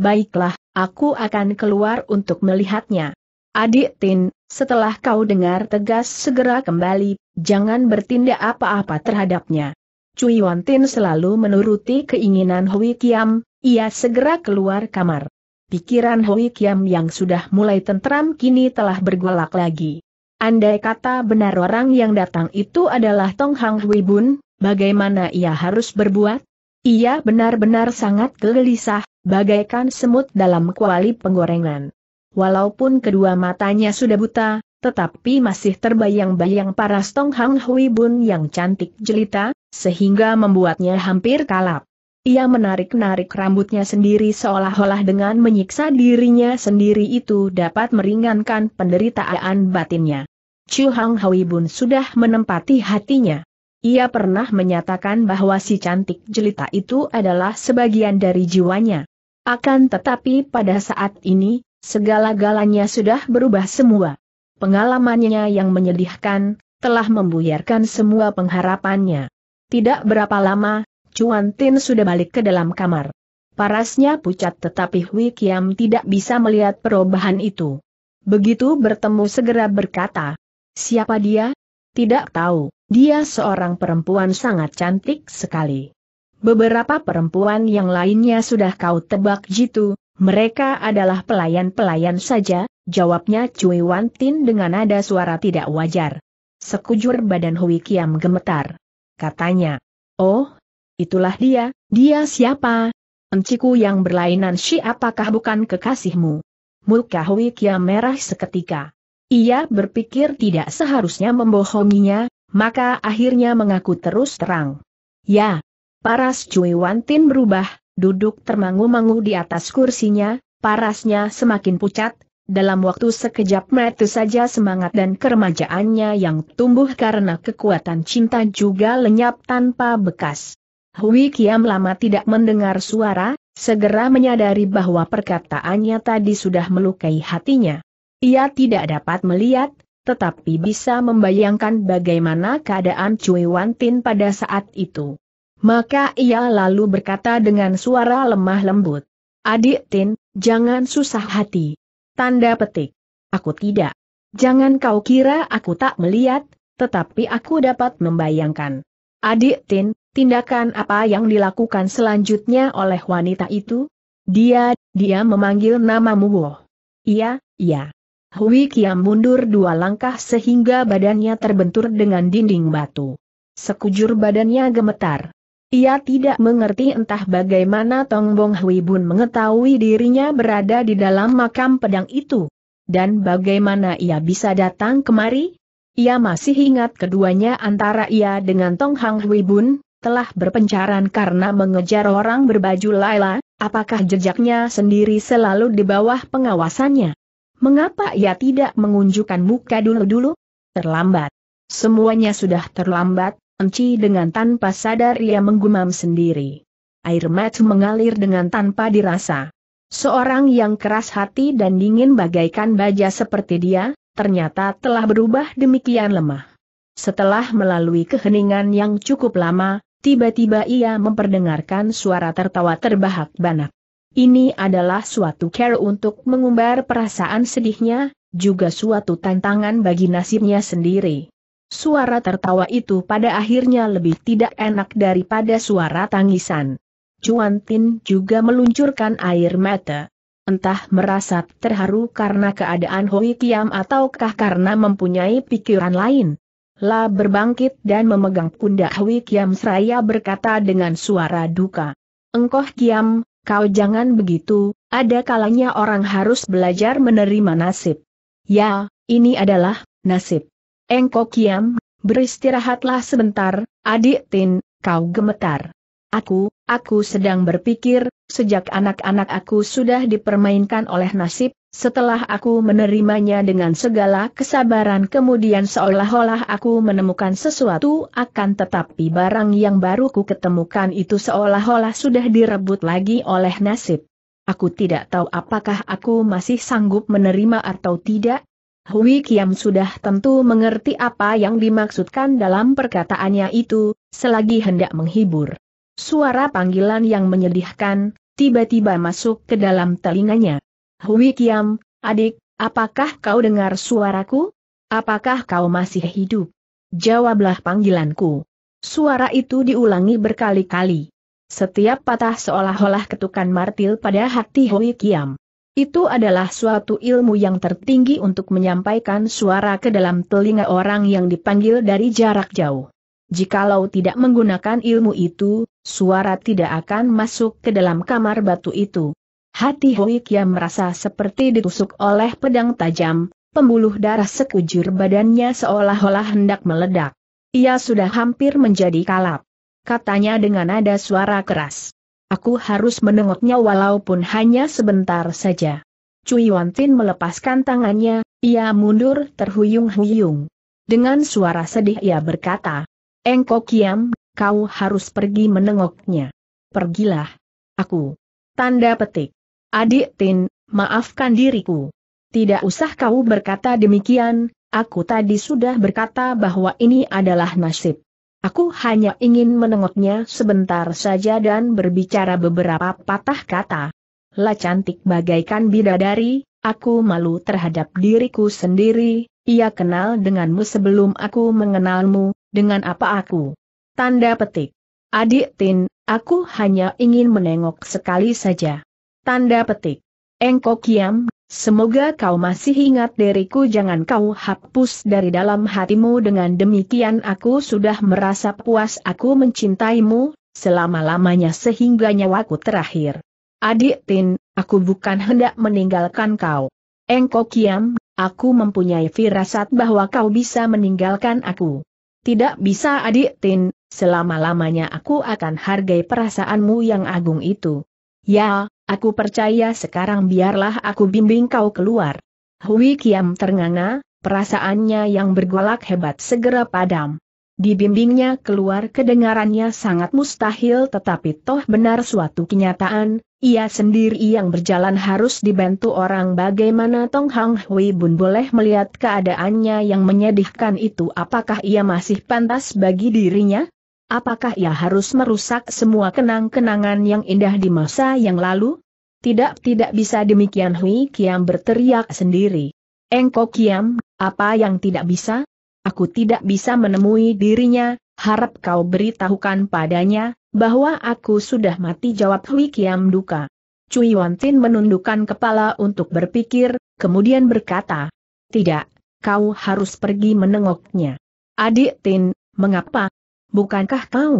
Baiklah, aku akan keluar untuk melihatnya. Adik Tin, setelah kau dengar tegas segera kembali, jangan bertindak apa-apa terhadapnya. Cui Wan Tin selalu menuruti keinginan Hui Kiam, ia segera keluar kamar. Pikiran Hui Kiam yang sudah mulai tentram kini telah bergolak lagi. Andai kata benar orang yang datang itu adalah Tong Hang Hui Bun, bagaimana ia harus berbuat? Ia benar-benar sangat gelisah, bagaikan semut dalam kuali penggorengan. Walaupun kedua matanya sudah buta, tetapi masih terbayang-bayang para Stong Hang Hui Bun yang cantik jelita, sehingga membuatnya hampir kalap. Ia menarik-narik rambutnya sendiri seolah-olah dengan menyiksa dirinya sendiri itu dapat meringankan penderitaan batinnya. Chu Hang Hui Bun sudah menempati hatinya. Ia pernah menyatakan bahwa si cantik jelita itu adalah sebagian dari jiwanya. Akan tetapi pada saat ini, Segala-galanya sudah berubah semua. Pengalamannya yang menyedihkan, telah membuyarkan semua pengharapannya. Tidak berapa lama, Cuan Tin sudah balik ke dalam kamar. Parasnya pucat tetapi Hui Kiam tidak bisa melihat perubahan itu. Begitu bertemu segera berkata, Siapa dia? Tidak tahu, dia seorang perempuan sangat cantik sekali. Beberapa perempuan yang lainnya sudah kau tebak jitu, mereka adalah pelayan-pelayan saja, jawabnya Cui Wan Tin dengan nada suara tidak wajar. Sekujur badan Hui Kiam gemetar. Katanya, oh, itulah dia, dia siapa? Enciku yang berlainan si apakah bukan kekasihmu? Muka Hui Kiam merah seketika. Ia berpikir tidak seharusnya membohonginya, maka akhirnya mengaku terus terang. Ya, paras Cui Wantin berubah, duduk termangu-mangu di atas kursinya, parasnya semakin pucat, dalam waktu sekejap mata saja semangat dan keremajaannya yang tumbuh karena kekuatan cinta juga lenyap tanpa bekas. Hui Kiam lama tidak mendengar suara, segera menyadari bahwa perkataannya tadi sudah melukai hatinya. Ia tidak dapat melihat, tetapi bisa membayangkan bagaimana keadaan Cui Wantin pada saat itu. Maka ia lalu berkata dengan suara lemah lembut. Adik Tin, jangan susah hati. Tanda petik. Aku tidak. Jangan kau kira aku tak melihat, tetapi aku dapat membayangkan. Adik Tin, tindakan apa yang dilakukan selanjutnya oleh wanita itu? Dia, dia memanggil namamu Wo. Iya, iya. Hui Kiam mundur dua langkah sehingga badannya terbentur dengan dinding batu. Sekujur badannya gemetar. Ia tidak mengerti entah bagaimana Tong Bong Hui Bun mengetahui dirinya berada di dalam makam pedang itu. Dan bagaimana ia bisa datang kemari? Ia masih ingat keduanya antara ia dengan Tong Hang Hui Bun, telah berpencaran karena mengejar orang berbaju Laila, apakah jejaknya sendiri selalu di bawah pengawasannya? Mengapa ia tidak mengunjukkan muka dulu-dulu? Terlambat. Semuanya sudah terlambat, Enci dengan tanpa sadar ia menggumam sendiri. Air mata mengalir dengan tanpa dirasa. Seorang yang keras hati dan dingin bagaikan baja seperti dia, ternyata telah berubah demikian lemah. Setelah melalui keheningan yang cukup lama, tiba-tiba ia memperdengarkan suara tertawa terbahak-banak. Ini adalah suatu care untuk mengumbar perasaan sedihnya, juga suatu tantangan bagi nasibnya sendiri. Suara tertawa itu pada akhirnya lebih tidak enak daripada suara tangisan. Cuan Tin juga meluncurkan air mata. Entah merasa terharu karena keadaan Hoi Kiam ataukah karena mempunyai pikiran lain. La berbangkit dan memegang pundak Hoi Kiam seraya berkata dengan suara duka. Engkoh Kiam, kau jangan begitu, ada kalanya orang harus belajar menerima nasib. Ya, ini adalah nasib. Engkau kiam, beristirahatlah sebentar, adik Tin, kau gemetar. Aku, aku sedang berpikir, sejak anak-anak aku sudah dipermainkan oleh nasib, setelah aku menerimanya dengan segala kesabaran kemudian seolah-olah aku menemukan sesuatu akan tetapi barang yang baru ku ketemukan itu seolah-olah sudah direbut lagi oleh nasib. Aku tidak tahu apakah aku masih sanggup menerima atau tidak, Hui Kiam sudah tentu mengerti apa yang dimaksudkan dalam perkataannya itu, selagi hendak menghibur. Suara panggilan yang menyedihkan, tiba-tiba masuk ke dalam telinganya. Hui Kiam, adik, apakah kau dengar suaraku? Apakah kau masih hidup? Jawablah panggilanku. Suara itu diulangi berkali-kali. Setiap patah seolah-olah ketukan martil pada hati Hui Kiam. Itu adalah suatu ilmu yang tertinggi untuk menyampaikan suara ke dalam telinga orang yang dipanggil dari jarak jauh. Jikalau tidak menggunakan ilmu itu, suara tidak akan masuk ke dalam kamar batu itu. Hati Hoikia merasa seperti ditusuk oleh pedang tajam, pembuluh darah sekujur badannya seolah-olah hendak meledak. Ia sudah hampir menjadi kalap. Katanya dengan nada suara keras. Aku harus menengoknya walaupun hanya sebentar saja. Cui Wantin melepaskan tangannya, ia mundur terhuyung-huyung. Dengan suara sedih ia berkata, Engkau kiam, kau harus pergi menengoknya. Pergilah. Aku. Tanda petik. Adik Tin, maafkan diriku. Tidak usah kau berkata demikian, aku tadi sudah berkata bahwa ini adalah nasib. Aku hanya ingin menengoknya sebentar saja dan berbicara beberapa patah kata. La cantik bagaikan bidadari, aku malu terhadap diriku sendiri, ia kenal denganmu sebelum aku mengenalmu, dengan apa aku? Tanda petik. Adik Tin, aku hanya ingin menengok sekali saja. Tanda petik. Engkau kiam Semoga kau masih ingat diriku jangan kau hapus dari dalam hatimu dengan demikian aku sudah merasa puas aku mencintaimu, selama-lamanya sehingga nyawaku terakhir. Adik Tin, aku bukan hendak meninggalkan kau. Engkau kiam, aku mempunyai firasat bahwa kau bisa meninggalkan aku. Tidak bisa adik Tin, selama-lamanya aku akan hargai perasaanmu yang agung itu. Ya, aku percaya sekarang biarlah aku bimbing kau keluar. Hui Kiam ternganga, perasaannya yang bergolak hebat segera padam. Dibimbingnya keluar kedengarannya sangat mustahil tetapi toh benar suatu kenyataan, ia sendiri yang berjalan harus dibantu orang bagaimana Tong Hang Hui Bun boleh melihat keadaannya yang menyedihkan itu apakah ia masih pantas bagi dirinya? Apakah ia harus merusak semua kenang-kenangan yang indah di masa yang lalu? Tidak tidak bisa demikian Hui Kiam berteriak sendiri. Engkau Kiam, apa yang tidak bisa? Aku tidak bisa menemui dirinya, harap kau beritahukan padanya, bahwa aku sudah mati jawab Hui Kiam duka. Cui Wantin menundukkan kepala untuk berpikir, kemudian berkata, Tidak, kau harus pergi menengoknya. Adik Tin, mengapa? bukankah kau?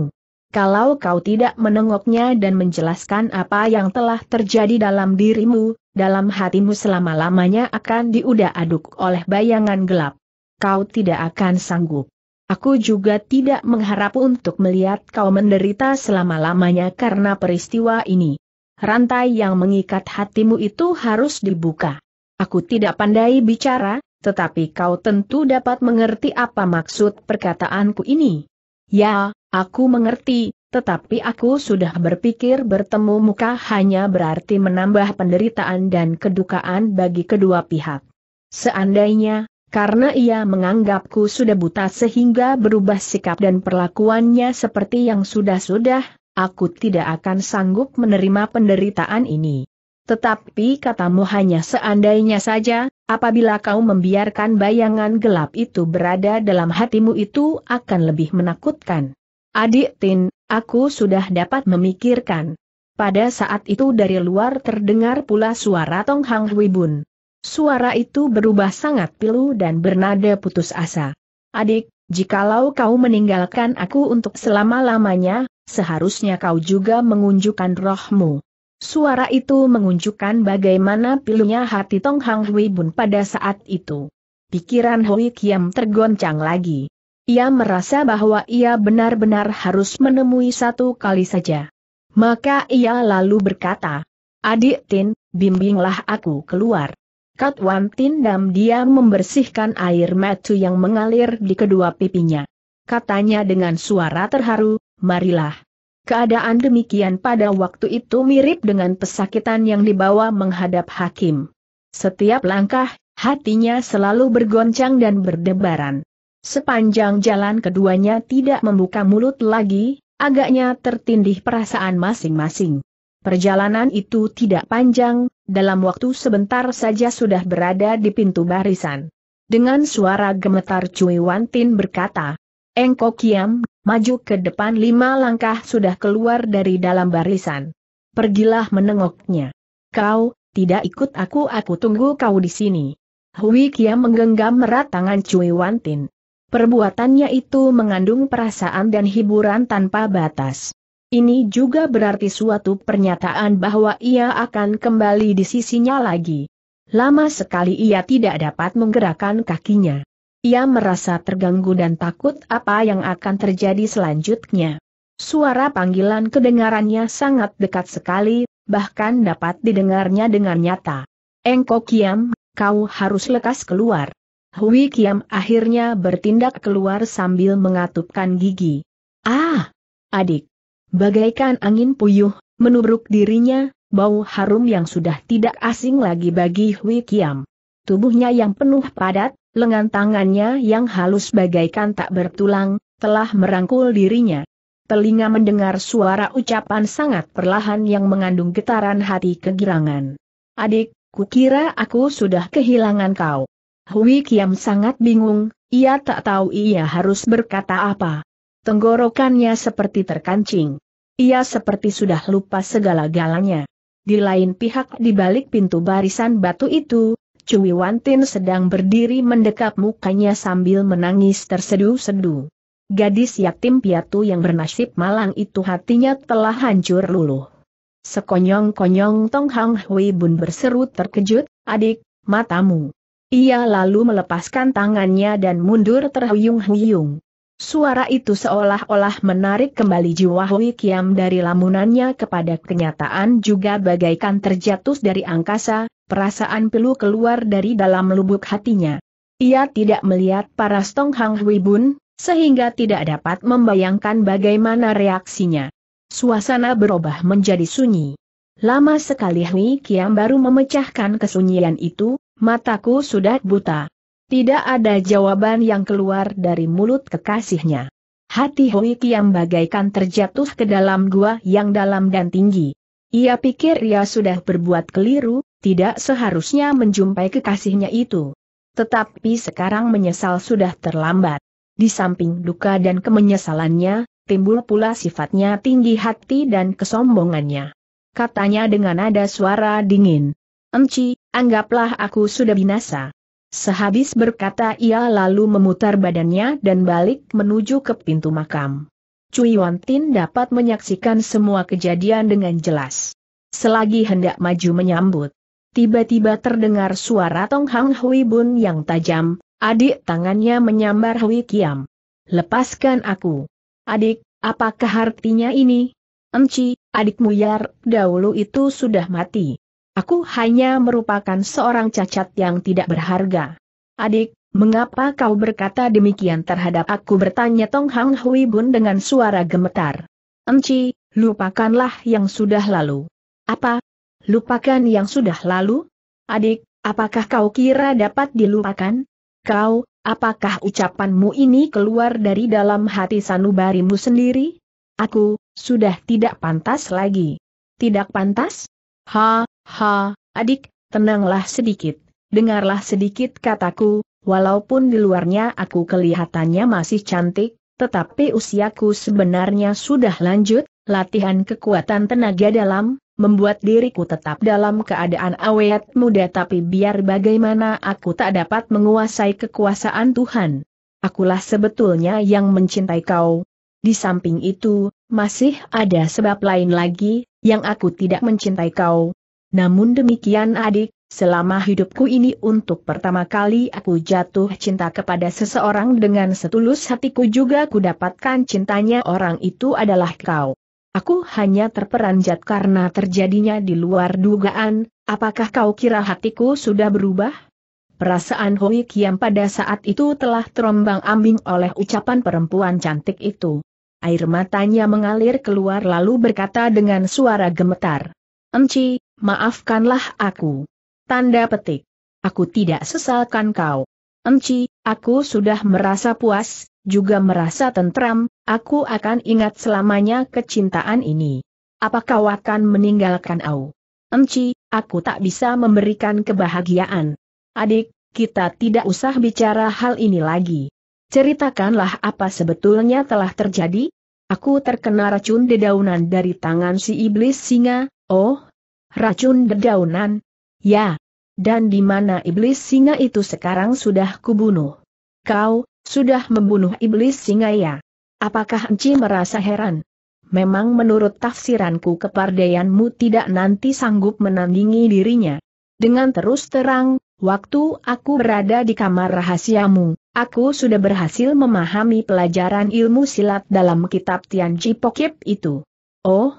Kalau kau tidak menengoknya dan menjelaskan apa yang telah terjadi dalam dirimu, dalam hatimu selama-lamanya akan diudah aduk oleh bayangan gelap. Kau tidak akan sanggup. Aku juga tidak mengharap untuk melihat kau menderita selama-lamanya karena peristiwa ini. Rantai yang mengikat hatimu itu harus dibuka. Aku tidak pandai bicara, tetapi kau tentu dapat mengerti apa maksud perkataanku ini. Ya, aku mengerti, tetapi aku sudah berpikir bertemu muka hanya berarti menambah penderitaan dan kedukaan bagi kedua pihak. Seandainya, karena ia menganggapku sudah buta sehingga berubah sikap dan perlakuannya seperti yang sudah-sudah, aku tidak akan sanggup menerima penderitaan ini. Tetapi katamu hanya seandainya saja, apabila kau membiarkan bayangan gelap itu berada dalam hatimu itu akan lebih menakutkan. Adik Tin, aku sudah dapat memikirkan. Pada saat itu dari luar terdengar pula suara Tong Hang Hui Bun. Suara itu berubah sangat pilu dan bernada putus asa. Adik, jikalau kau meninggalkan aku untuk selama-lamanya, seharusnya kau juga mengunjukkan rohmu. Suara itu menunjukkan bagaimana pilunya hati Tong Hang Hui Bun pada saat itu. Pikiran Hui Kiam tergoncang lagi. Ia merasa bahwa ia benar-benar harus menemui satu kali saja. Maka ia lalu berkata, Adik Tin, bimbinglah aku keluar. Kat Wan Tin dam dia membersihkan air mata yang mengalir di kedua pipinya. Katanya dengan suara terharu, marilah. Keadaan demikian pada waktu itu mirip dengan pesakitan yang dibawa menghadap hakim. Setiap langkah, hatinya selalu bergoncang dan berdebaran. Sepanjang jalan keduanya tidak membuka mulut lagi, agaknya tertindih perasaan masing-masing. Perjalanan itu tidak panjang, dalam waktu sebentar saja sudah berada di pintu barisan. Dengan suara gemetar Cui Wantin berkata, Engko Kiam, maju ke depan lima langkah sudah keluar dari dalam barisan. Pergilah menengoknya. Kau, tidak ikut aku aku tunggu kau di sini. Hui Kiam menggenggam merat tangan Cui Wantin. Perbuatannya itu mengandung perasaan dan hiburan tanpa batas. Ini juga berarti suatu pernyataan bahwa ia akan kembali di sisinya lagi. Lama sekali ia tidak dapat menggerakkan kakinya. Ia merasa terganggu dan takut apa yang akan terjadi selanjutnya. Suara panggilan kedengarannya sangat dekat sekali, bahkan dapat didengarnya dengan nyata. Engko Kiam, kau harus lekas keluar. Hui Kiam akhirnya bertindak keluar sambil mengatupkan gigi. Ah! Adik! Bagaikan angin puyuh, menubruk dirinya, bau harum yang sudah tidak asing lagi bagi Hui Kiam. Tubuhnya yang penuh padat, Lengan tangannya yang halus bagaikan tak bertulang, telah merangkul dirinya. Telinga mendengar suara ucapan sangat perlahan yang mengandung getaran hati kegirangan. Adik, kukira aku sudah kehilangan kau. Hui Kiam sangat bingung, ia tak tahu ia harus berkata apa. Tenggorokannya seperti terkancing. Ia seperti sudah lupa segala-galanya. Di lain pihak di balik pintu barisan batu itu, Cui Wantin sedang berdiri mendekap mukanya sambil menangis terseduh sedu Gadis yatim piatu yang bernasib malang itu hatinya telah hancur luluh. Sekonyong-konyong Tong Hang Hui Bun berseru terkejut, adik, matamu. Ia lalu melepaskan tangannya dan mundur terhuyung-huyung. Suara itu seolah-olah menarik kembali jiwa Hui Kiam dari lamunannya kepada kenyataan juga bagaikan terjatuh dari angkasa, perasaan pilu keluar dari dalam lubuk hatinya. Ia tidak melihat para Stong Hang Hui Bun, sehingga tidak dapat membayangkan bagaimana reaksinya. Suasana berubah menjadi sunyi. Lama sekali Hui Kiam baru memecahkan kesunyian itu, mataku sudah buta. Tidak ada jawaban yang keluar dari mulut kekasihnya. Hati Hui Kiam bagaikan terjatuh ke dalam gua yang dalam dan tinggi. Ia pikir ia sudah berbuat keliru, tidak seharusnya menjumpai kekasihnya itu. Tetapi sekarang menyesal sudah terlambat. Di samping duka dan kemenyesalannya, timbul pula sifatnya tinggi hati dan kesombongannya. Katanya dengan nada suara dingin. Enci, anggaplah aku sudah binasa. Sehabis berkata ia lalu memutar badannya dan balik menuju ke pintu makam. Cui Tin dapat menyaksikan semua kejadian dengan jelas. Selagi hendak maju menyambut, tiba-tiba terdengar suara Tong Hang Hui Bun yang tajam, adik tangannya menyambar Hui Kiam. Lepaskan aku. Adik, apakah artinya ini? Enci, adikmu Yar, dahulu itu sudah mati. Aku hanya merupakan seorang cacat yang tidak berharga. Adik, mengapa kau berkata demikian terhadap aku bertanya Tong Hang Hui Bun dengan suara gemetar. Enci, lupakanlah yang sudah lalu. Apa? Lupakan yang sudah lalu? Adik, apakah kau kira dapat dilupakan? Kau, apakah ucapanmu ini keluar dari dalam hati sanubarimu sendiri? Aku, sudah tidak pantas lagi. Tidak pantas? Ha, Ha, adik, tenanglah sedikit, dengarlah sedikit kataku, walaupun di luarnya aku kelihatannya masih cantik, tetapi usiaku sebenarnya sudah lanjut, latihan kekuatan tenaga dalam, membuat diriku tetap dalam keadaan awet muda tapi biar bagaimana aku tak dapat menguasai kekuasaan Tuhan. Akulah sebetulnya yang mencintai kau. Di samping itu, masih ada sebab lain lagi, yang aku tidak mencintai kau, namun demikian adik, Selama hidupku ini untuk pertama kali aku jatuh cinta kepada seseorang dengan setulus hatiku juga ku dapatkan cintanya orang itu adalah kau. Aku hanya terperanjat karena terjadinya di luar dugaan, apakah kau kira hatiku sudah berubah? Perasaan Hoi Kiam pada saat itu telah terombang ambing oleh ucapan perempuan cantik itu. Air matanya mengalir keluar lalu berkata dengan suara gemetar. Enci, maafkanlah aku. Tanda petik. Aku tidak sesalkan kau. Enci, aku sudah merasa puas, juga merasa tentram, aku akan ingat selamanya kecintaan ini. Apa kau akan meninggalkan au? Enci, aku tak bisa memberikan kebahagiaan. Adik, kita tidak usah bicara hal ini lagi. Ceritakanlah apa sebetulnya telah terjadi? Aku terkena racun dedaunan dari tangan si iblis singa, oh, Racun dedaunan? Ya. Dan di mana iblis singa itu sekarang sudah kubunuh? Kau, sudah membunuh iblis singa ya? Apakah Enci merasa heran? Memang menurut tafsiranku kepardeyanmu tidak nanti sanggup menandingi dirinya. Dengan terus terang, waktu aku berada di kamar rahasiamu, aku sudah berhasil memahami pelajaran ilmu silat dalam kitab Tian Ji Pokip itu. Oh,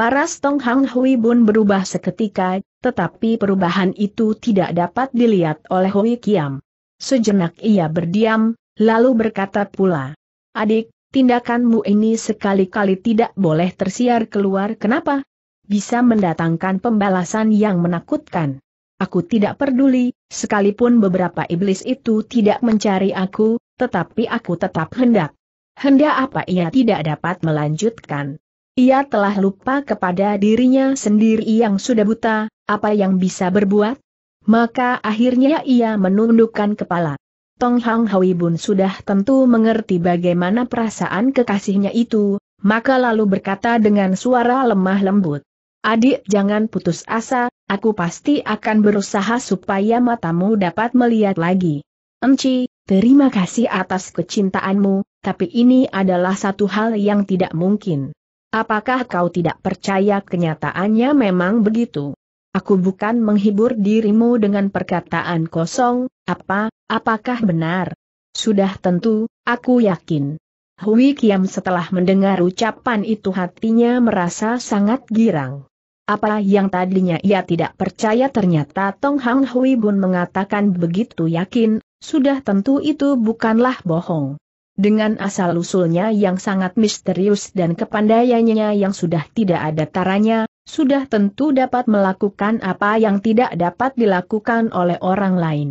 Paras Tong Hang Hui Bun berubah seketika, tetapi perubahan itu tidak dapat dilihat oleh Hui Kiam. Sejenak ia berdiam, lalu berkata pula, Adik, tindakanmu ini sekali-kali tidak boleh tersiar keluar kenapa? Bisa mendatangkan pembalasan yang menakutkan. Aku tidak peduli, sekalipun beberapa iblis itu tidak mencari aku, tetapi aku tetap hendak. Hendak apa ia tidak dapat melanjutkan. Ia telah lupa kepada dirinya sendiri yang sudah buta, apa yang bisa berbuat? Maka akhirnya ia menundukkan kepala. Tong Hang Hui Bun sudah tentu mengerti bagaimana perasaan kekasihnya itu, maka lalu berkata dengan suara lemah lembut. Adik jangan putus asa, aku pasti akan berusaha supaya matamu dapat melihat lagi. Enci, terima kasih atas kecintaanmu, tapi ini adalah satu hal yang tidak mungkin. Apakah kau tidak percaya kenyataannya memang begitu? Aku bukan menghibur dirimu dengan perkataan kosong, apa, apakah benar? Sudah tentu, aku yakin. Hui Kiam setelah mendengar ucapan itu hatinya merasa sangat girang. Apa yang tadinya ia tidak percaya ternyata Tong Hang Hui Bun mengatakan begitu yakin, sudah tentu itu bukanlah bohong. Dengan asal-usulnya yang sangat misterius dan kepandaiannya yang sudah tidak ada taranya, sudah tentu dapat melakukan apa yang tidak dapat dilakukan oleh orang lain.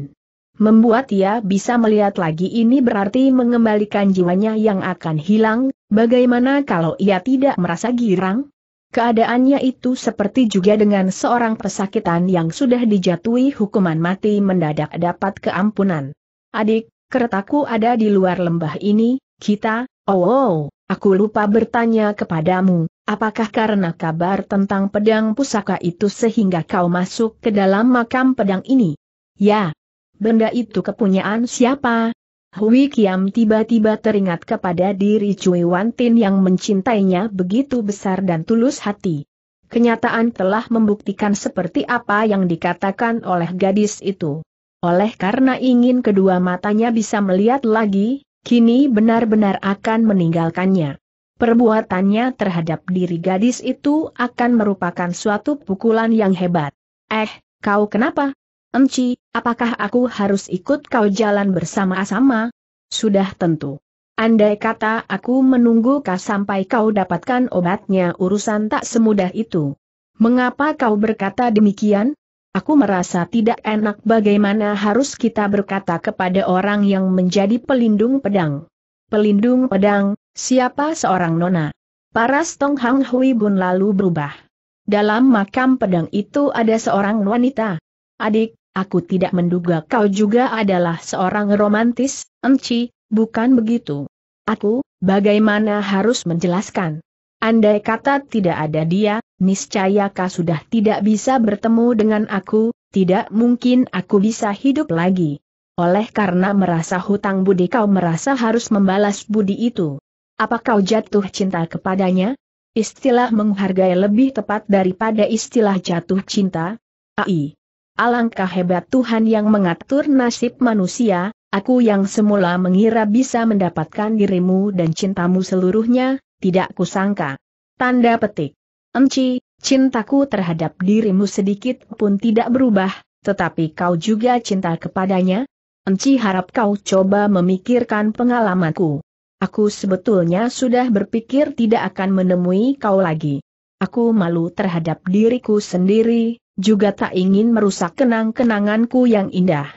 Membuat ia bisa melihat lagi ini berarti mengembalikan jiwanya yang akan hilang, bagaimana kalau ia tidak merasa girang? Keadaannya itu seperti juga dengan seorang pesakitan yang sudah dijatuhi hukuman mati mendadak dapat keampunan. Adik, Keretaku ada di luar lembah ini, kita, oh, oh aku lupa bertanya kepadamu, apakah karena kabar tentang pedang pusaka itu sehingga kau masuk ke dalam makam pedang ini? Ya. Benda itu kepunyaan siapa? Hui Kiam tiba-tiba teringat kepada diri Cui Wan yang mencintainya begitu besar dan tulus hati. Kenyataan telah membuktikan seperti apa yang dikatakan oleh gadis itu. Oleh karena ingin kedua matanya bisa melihat lagi, kini benar-benar akan meninggalkannya. Perbuatannya terhadap diri gadis itu akan merupakan suatu pukulan yang hebat. Eh, kau kenapa? Enci, apakah aku harus ikut kau jalan bersama-sama? Sudah tentu. Andai kata aku menunggu kau sampai kau dapatkan obatnya urusan tak semudah itu. Mengapa kau berkata demikian? Aku merasa tidak enak bagaimana harus kita berkata kepada orang yang menjadi pelindung pedang. Pelindung pedang, siapa seorang nona? Paras Tong Hang Hui Bun lalu berubah. Dalam makam pedang itu ada seorang wanita. Adik, aku tidak menduga kau juga adalah seorang romantis, enci, bukan begitu. Aku, bagaimana harus menjelaskan? Andai kata tidak ada dia, niscaya kau sudah tidak bisa bertemu dengan aku, tidak mungkin aku bisa hidup lagi. Oleh karena merasa hutang budi kau merasa harus membalas budi itu. Apa kau jatuh cinta kepadanya? Istilah menghargai lebih tepat daripada istilah jatuh cinta? Ai. Alangkah hebat Tuhan yang mengatur nasib manusia, aku yang semula mengira bisa mendapatkan dirimu dan cintamu seluruhnya, tidak kusangka. Tanda petik. Enci, cintaku terhadap dirimu sedikit pun tidak berubah, tetapi kau juga cinta kepadanya? Enci harap kau coba memikirkan pengalamanku. Aku sebetulnya sudah berpikir tidak akan menemui kau lagi. Aku malu terhadap diriku sendiri, juga tak ingin merusak kenang-kenanganku yang indah.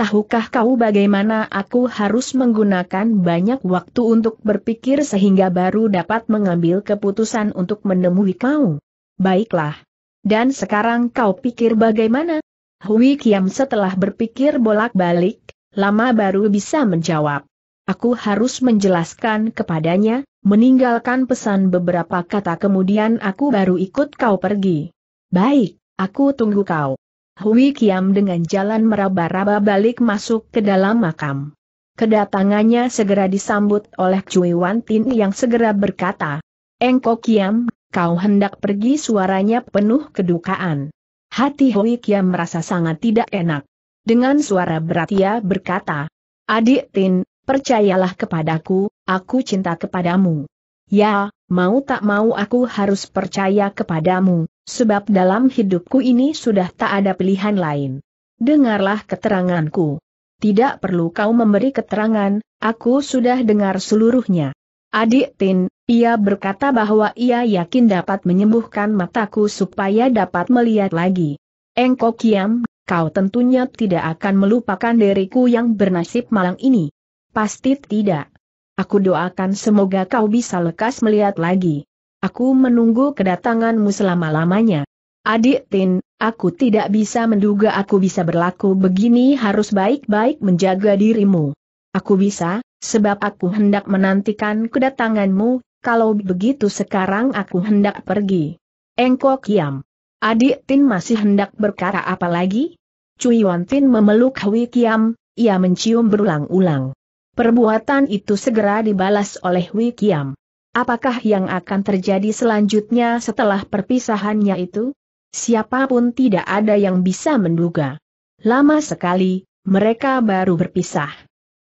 Tahukah kau bagaimana aku harus menggunakan banyak waktu untuk berpikir sehingga baru dapat mengambil keputusan untuk menemui kau? Baiklah. Dan sekarang kau pikir bagaimana? Hui Kiam setelah berpikir bolak-balik, lama baru bisa menjawab. Aku harus menjelaskan kepadanya, meninggalkan pesan beberapa kata kemudian aku baru ikut kau pergi. Baik, aku tunggu kau. Hui Kiam dengan jalan meraba-raba balik masuk ke dalam makam. Kedatangannya segera disambut oleh Cui Wan Tin yang segera berkata, “Engkau Kiam, kau hendak pergi suaranya penuh kedukaan. Hati Hui Kiam merasa sangat tidak enak. Dengan suara berat ia berkata, Adik Tin, percayalah kepadaku, aku cinta kepadamu. Ya, mau tak mau aku harus percaya kepadamu, sebab dalam hidupku ini sudah tak ada pilihan lain. Dengarlah keteranganku. Tidak perlu kau memberi keterangan, aku sudah dengar seluruhnya. Adik Tin, ia berkata bahwa ia yakin dapat menyembuhkan mataku supaya dapat melihat lagi. Engkau Kiam, kau tentunya tidak akan melupakan diriku yang bernasib malang ini. Pasti tidak. Aku doakan semoga kau bisa lekas melihat lagi. Aku menunggu kedatanganmu selama-lamanya. Adik Tin, aku tidak bisa menduga aku bisa berlaku begini harus baik-baik menjaga dirimu. Aku bisa, sebab aku hendak menantikan kedatanganmu, kalau begitu sekarang aku hendak pergi. Engkau Kiam. Adik Tin masih hendak berkara apa lagi? Cui Wan Tin memeluk Hui Kiam, ia mencium berulang-ulang. Perbuatan itu segera dibalas oleh Hui Kiam. Apakah yang akan terjadi selanjutnya setelah perpisahannya itu? Siapapun tidak ada yang bisa menduga. Lama sekali, mereka baru berpisah.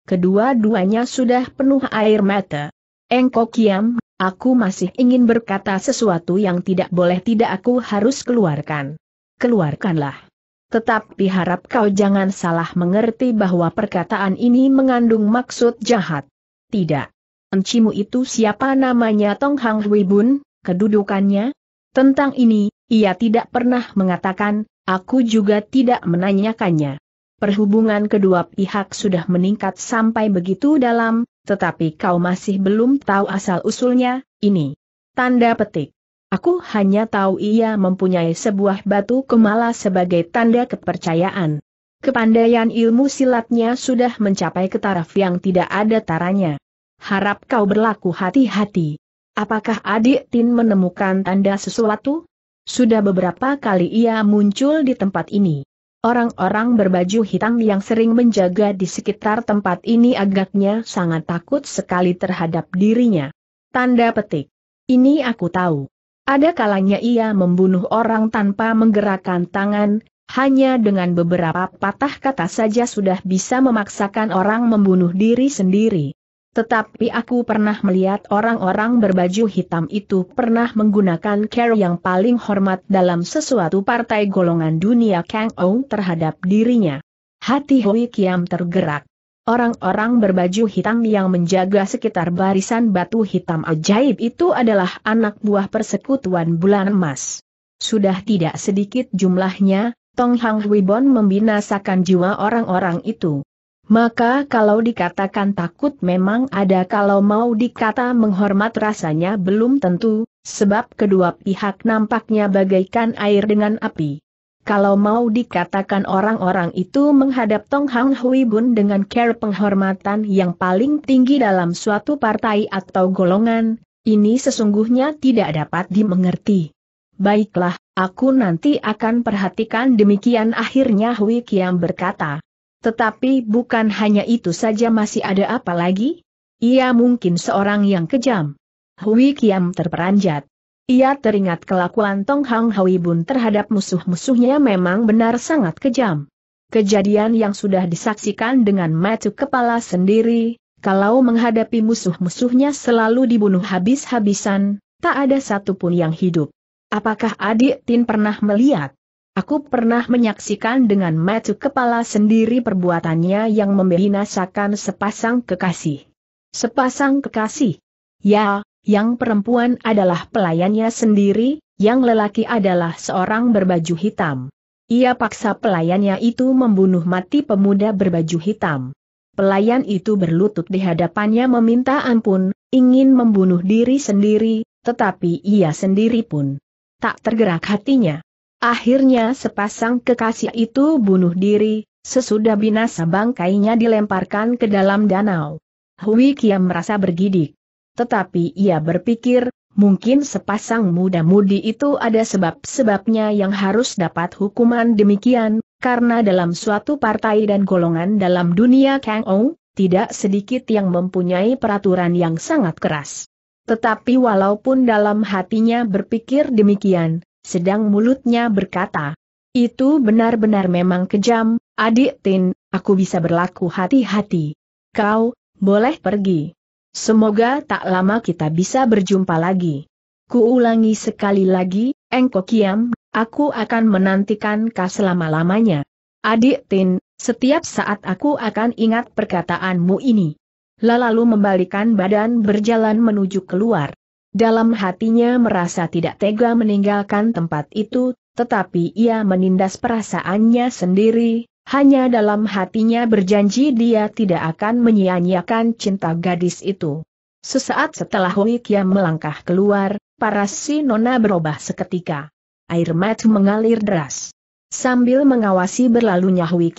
Kedua-duanya sudah penuh air mata. Engkau kiam, aku masih ingin berkata sesuatu yang tidak boleh tidak aku harus keluarkan. Keluarkanlah. Tetapi harap kau jangan salah mengerti bahwa perkataan ini mengandung maksud jahat. Tidak. Encimu itu siapa namanya Tong Hang Hui Bun, kedudukannya? Tentang ini, ia tidak pernah mengatakan, aku juga tidak menanyakannya. Perhubungan kedua pihak sudah meningkat sampai begitu dalam, tetapi kau masih belum tahu asal-usulnya, ini. Tanda petik. Aku hanya tahu ia mempunyai sebuah batu kemala sebagai tanda kepercayaan. Kepandaian ilmu silatnya sudah mencapai ke taraf yang tidak ada taranya harap kau berlaku hati-hati. Apakah adik Tin menemukan tanda sesuatu? Sudah beberapa kali ia muncul di tempat ini. Orang-orang berbaju hitam yang sering menjaga di sekitar tempat ini agaknya sangat takut sekali terhadap dirinya. Tanda petik. Ini aku tahu. Ada kalanya ia membunuh orang tanpa menggerakkan tangan, hanya dengan beberapa patah kata saja sudah bisa memaksakan orang membunuh diri sendiri. Tetapi aku pernah melihat orang-orang berbaju hitam itu pernah menggunakan care yang paling hormat dalam sesuatu partai golongan dunia Kang Ou terhadap dirinya. Hati Hui Kiam tergerak. Orang-orang berbaju hitam yang menjaga sekitar barisan batu hitam ajaib itu adalah anak buah persekutuan bulan emas. Sudah tidak sedikit jumlahnya, Tong Hang Huibon membinasakan jiwa orang-orang itu. Maka kalau dikatakan takut memang ada kalau mau dikata menghormat rasanya belum tentu, sebab kedua pihak nampaknya bagaikan air dengan api. Kalau mau dikatakan orang-orang itu menghadap Tong Hang Hui Bun dengan care penghormatan yang paling tinggi dalam suatu partai atau golongan, ini sesungguhnya tidak dapat dimengerti. Baiklah, aku nanti akan perhatikan demikian akhirnya Hui Kiam berkata. Tetapi bukan hanya itu saja masih ada apa lagi? Ia mungkin seorang yang kejam. Hui Kiam terperanjat. Ia teringat kelakuan Tong Hang Hui Bun terhadap musuh-musuhnya memang benar sangat kejam. Kejadian yang sudah disaksikan dengan mata kepala sendiri, kalau menghadapi musuh-musuhnya selalu dibunuh habis-habisan, tak ada satupun yang hidup. Apakah adik Tin pernah melihat? Aku pernah menyaksikan dengan mata kepala sendiri perbuatannya yang membinasakan sepasang kekasih. Sepasang kekasih? Ya, yang perempuan adalah pelayannya sendiri, yang lelaki adalah seorang berbaju hitam. Ia paksa pelayannya itu membunuh mati pemuda berbaju hitam. Pelayan itu berlutut di hadapannya meminta ampun, ingin membunuh diri sendiri, tetapi ia sendiri pun tak tergerak hatinya. Akhirnya sepasang kekasih itu bunuh diri, sesudah binasa bangkainya dilemparkan ke dalam danau. Hui Kiam merasa bergidik. Tetapi ia berpikir, mungkin sepasang muda-mudi itu ada sebab-sebabnya yang harus dapat hukuman demikian, karena dalam suatu partai dan golongan dalam dunia Kang Ong, tidak sedikit yang mempunyai peraturan yang sangat keras. Tetapi walaupun dalam hatinya berpikir demikian, sedang mulutnya berkata, itu benar-benar memang kejam, adik Tin, aku bisa berlaku hati-hati. Kau, boleh pergi. Semoga tak lama kita bisa berjumpa lagi. Kuulangi sekali lagi, Engko Kiam, aku akan menantikan kau selama-lamanya. Adik Tin, setiap saat aku akan ingat perkataanmu ini. Lalu membalikan badan berjalan menuju keluar. Dalam hatinya merasa tidak tega meninggalkan tempat itu, tetapi ia menindas perasaannya sendiri, hanya dalam hatinya berjanji dia tidak akan menyia-nyiakan cinta gadis itu. Sesaat setelah Hui melangkah keluar, paras si nona berubah seketika. Air mata mengalir deras. Sambil mengawasi berlalunya Hui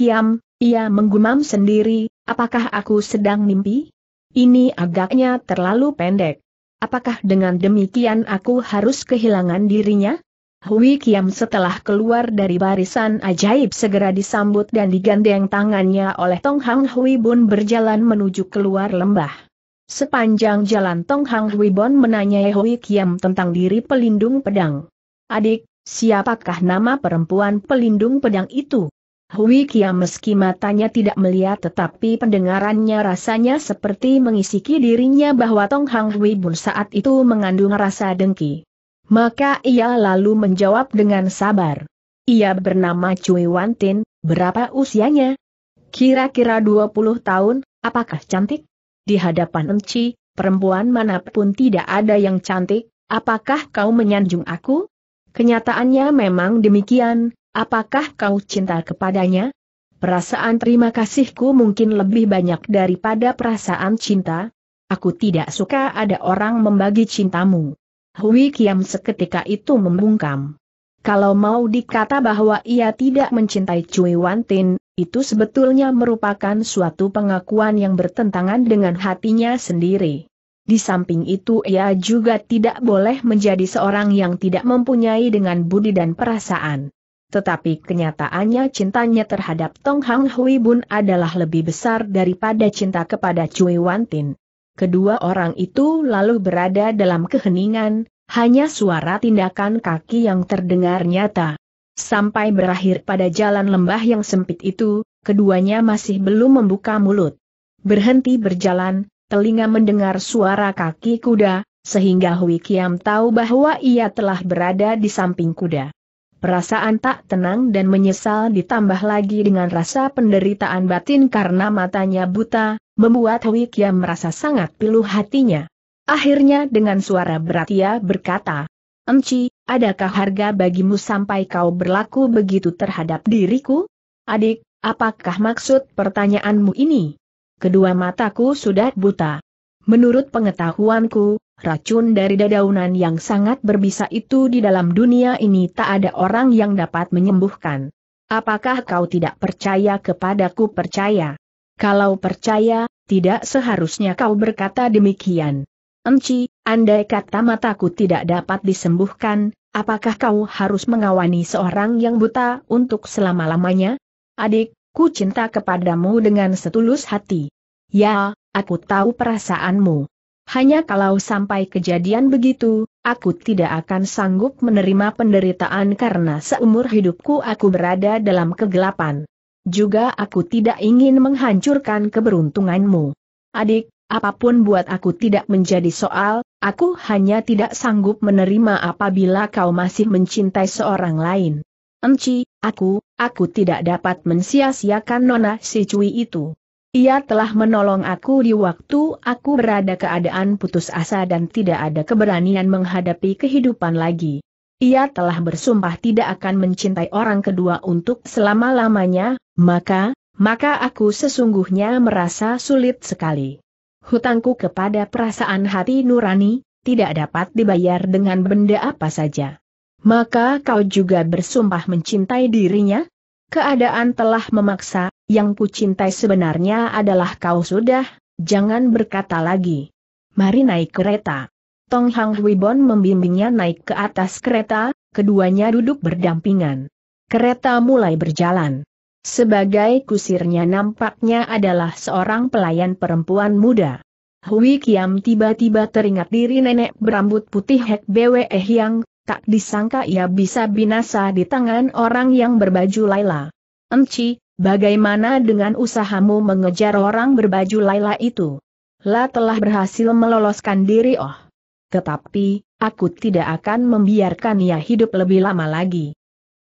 ia menggumam sendiri, apakah aku sedang mimpi? Ini agaknya terlalu pendek. Apakah dengan demikian aku harus kehilangan dirinya? Hui Kiam setelah keluar dari barisan ajaib segera disambut dan digandeng tangannya oleh Tong Hang Hui Bun berjalan menuju keluar lembah. Sepanjang jalan Tong Hang Hui Bun menanyai Hui Kiam tentang diri pelindung pedang. Adik, siapakah nama perempuan pelindung pedang itu? Hui Kia meski matanya tidak melihat tetapi pendengarannya rasanya seperti mengisiki dirinya bahwa Tong Hang Hui Bun saat itu mengandung rasa dengki. Maka ia lalu menjawab dengan sabar. Ia bernama Cui Wan Tin, berapa usianya? Kira-kira 20 tahun, apakah cantik? Di hadapan Enci, perempuan manapun tidak ada yang cantik, apakah kau menyanjung aku? Kenyataannya memang demikian, Apakah kau cinta kepadanya? Perasaan terima kasihku mungkin lebih banyak daripada perasaan cinta. Aku tidak suka ada orang membagi cintamu. Hui Kiam seketika itu membungkam. Kalau mau dikata bahwa ia tidak mencintai Cui Wan Tin, itu sebetulnya merupakan suatu pengakuan yang bertentangan dengan hatinya sendiri. Di samping itu ia juga tidak boleh menjadi seorang yang tidak mempunyai dengan budi dan perasaan tetapi kenyataannya cintanya terhadap Tong Hang Hui Bun adalah lebih besar daripada cinta kepada Cui Wan Tin. Kedua orang itu lalu berada dalam keheningan, hanya suara tindakan kaki yang terdengar nyata. Sampai berakhir pada jalan lembah yang sempit itu, keduanya masih belum membuka mulut. Berhenti berjalan, telinga mendengar suara kaki kuda, sehingga Hui Kiam tahu bahwa ia telah berada di samping kuda. Perasaan tak tenang dan menyesal ditambah lagi dengan rasa penderitaan batin karena matanya buta, membuat Hui Kiam merasa sangat pilu hatinya. Akhirnya dengan suara berat ia berkata, Enci, adakah harga bagimu sampai kau berlaku begitu terhadap diriku? Adik, apakah maksud pertanyaanmu ini? Kedua mataku sudah buta. Menurut pengetahuanku, Racun dari dedaunan yang sangat berbisa itu di dalam dunia ini tak ada orang yang dapat menyembuhkan. Apakah kau tidak percaya kepadaku percaya? Kalau percaya, tidak seharusnya kau berkata demikian. Enci, andai kata mataku tidak dapat disembuhkan, apakah kau harus mengawani seorang yang buta untuk selama-lamanya? Adik, ku cinta kepadamu dengan setulus hati. Ya, aku tahu perasaanmu. Hanya kalau sampai kejadian begitu, aku tidak akan sanggup menerima penderitaan karena seumur hidupku aku berada dalam kegelapan. Juga aku tidak ingin menghancurkan keberuntunganmu. Adik, apapun buat aku tidak menjadi soal, aku hanya tidak sanggup menerima apabila kau masih mencintai seorang lain. Enci, aku, aku tidak dapat mensia-siakan Nona Si Cui itu. Ia telah menolong aku di waktu aku berada keadaan putus asa dan tidak ada keberanian menghadapi kehidupan lagi. Ia telah bersumpah tidak akan mencintai orang kedua untuk selama-lamanya, maka, maka aku sesungguhnya merasa sulit sekali. Hutangku kepada perasaan hati nurani, tidak dapat dibayar dengan benda apa saja. Maka kau juga bersumpah mencintai dirinya? keadaan telah memaksa, yang kucintai sebenarnya adalah kau sudah, jangan berkata lagi. Mari naik kereta. Tong Hang Bon membimbingnya naik ke atas kereta, keduanya duduk berdampingan. Kereta mulai berjalan. Sebagai kusirnya nampaknya adalah seorang pelayan perempuan muda. Hui Kiam tiba-tiba teringat diri nenek berambut putih Hek Bwe Yang, tak disangka ia bisa binasa di tangan orang yang berbaju Laila. Enci, bagaimana dengan usahamu mengejar orang berbaju Laila itu? La telah berhasil meloloskan diri oh. Tetapi, aku tidak akan membiarkan ia hidup lebih lama lagi.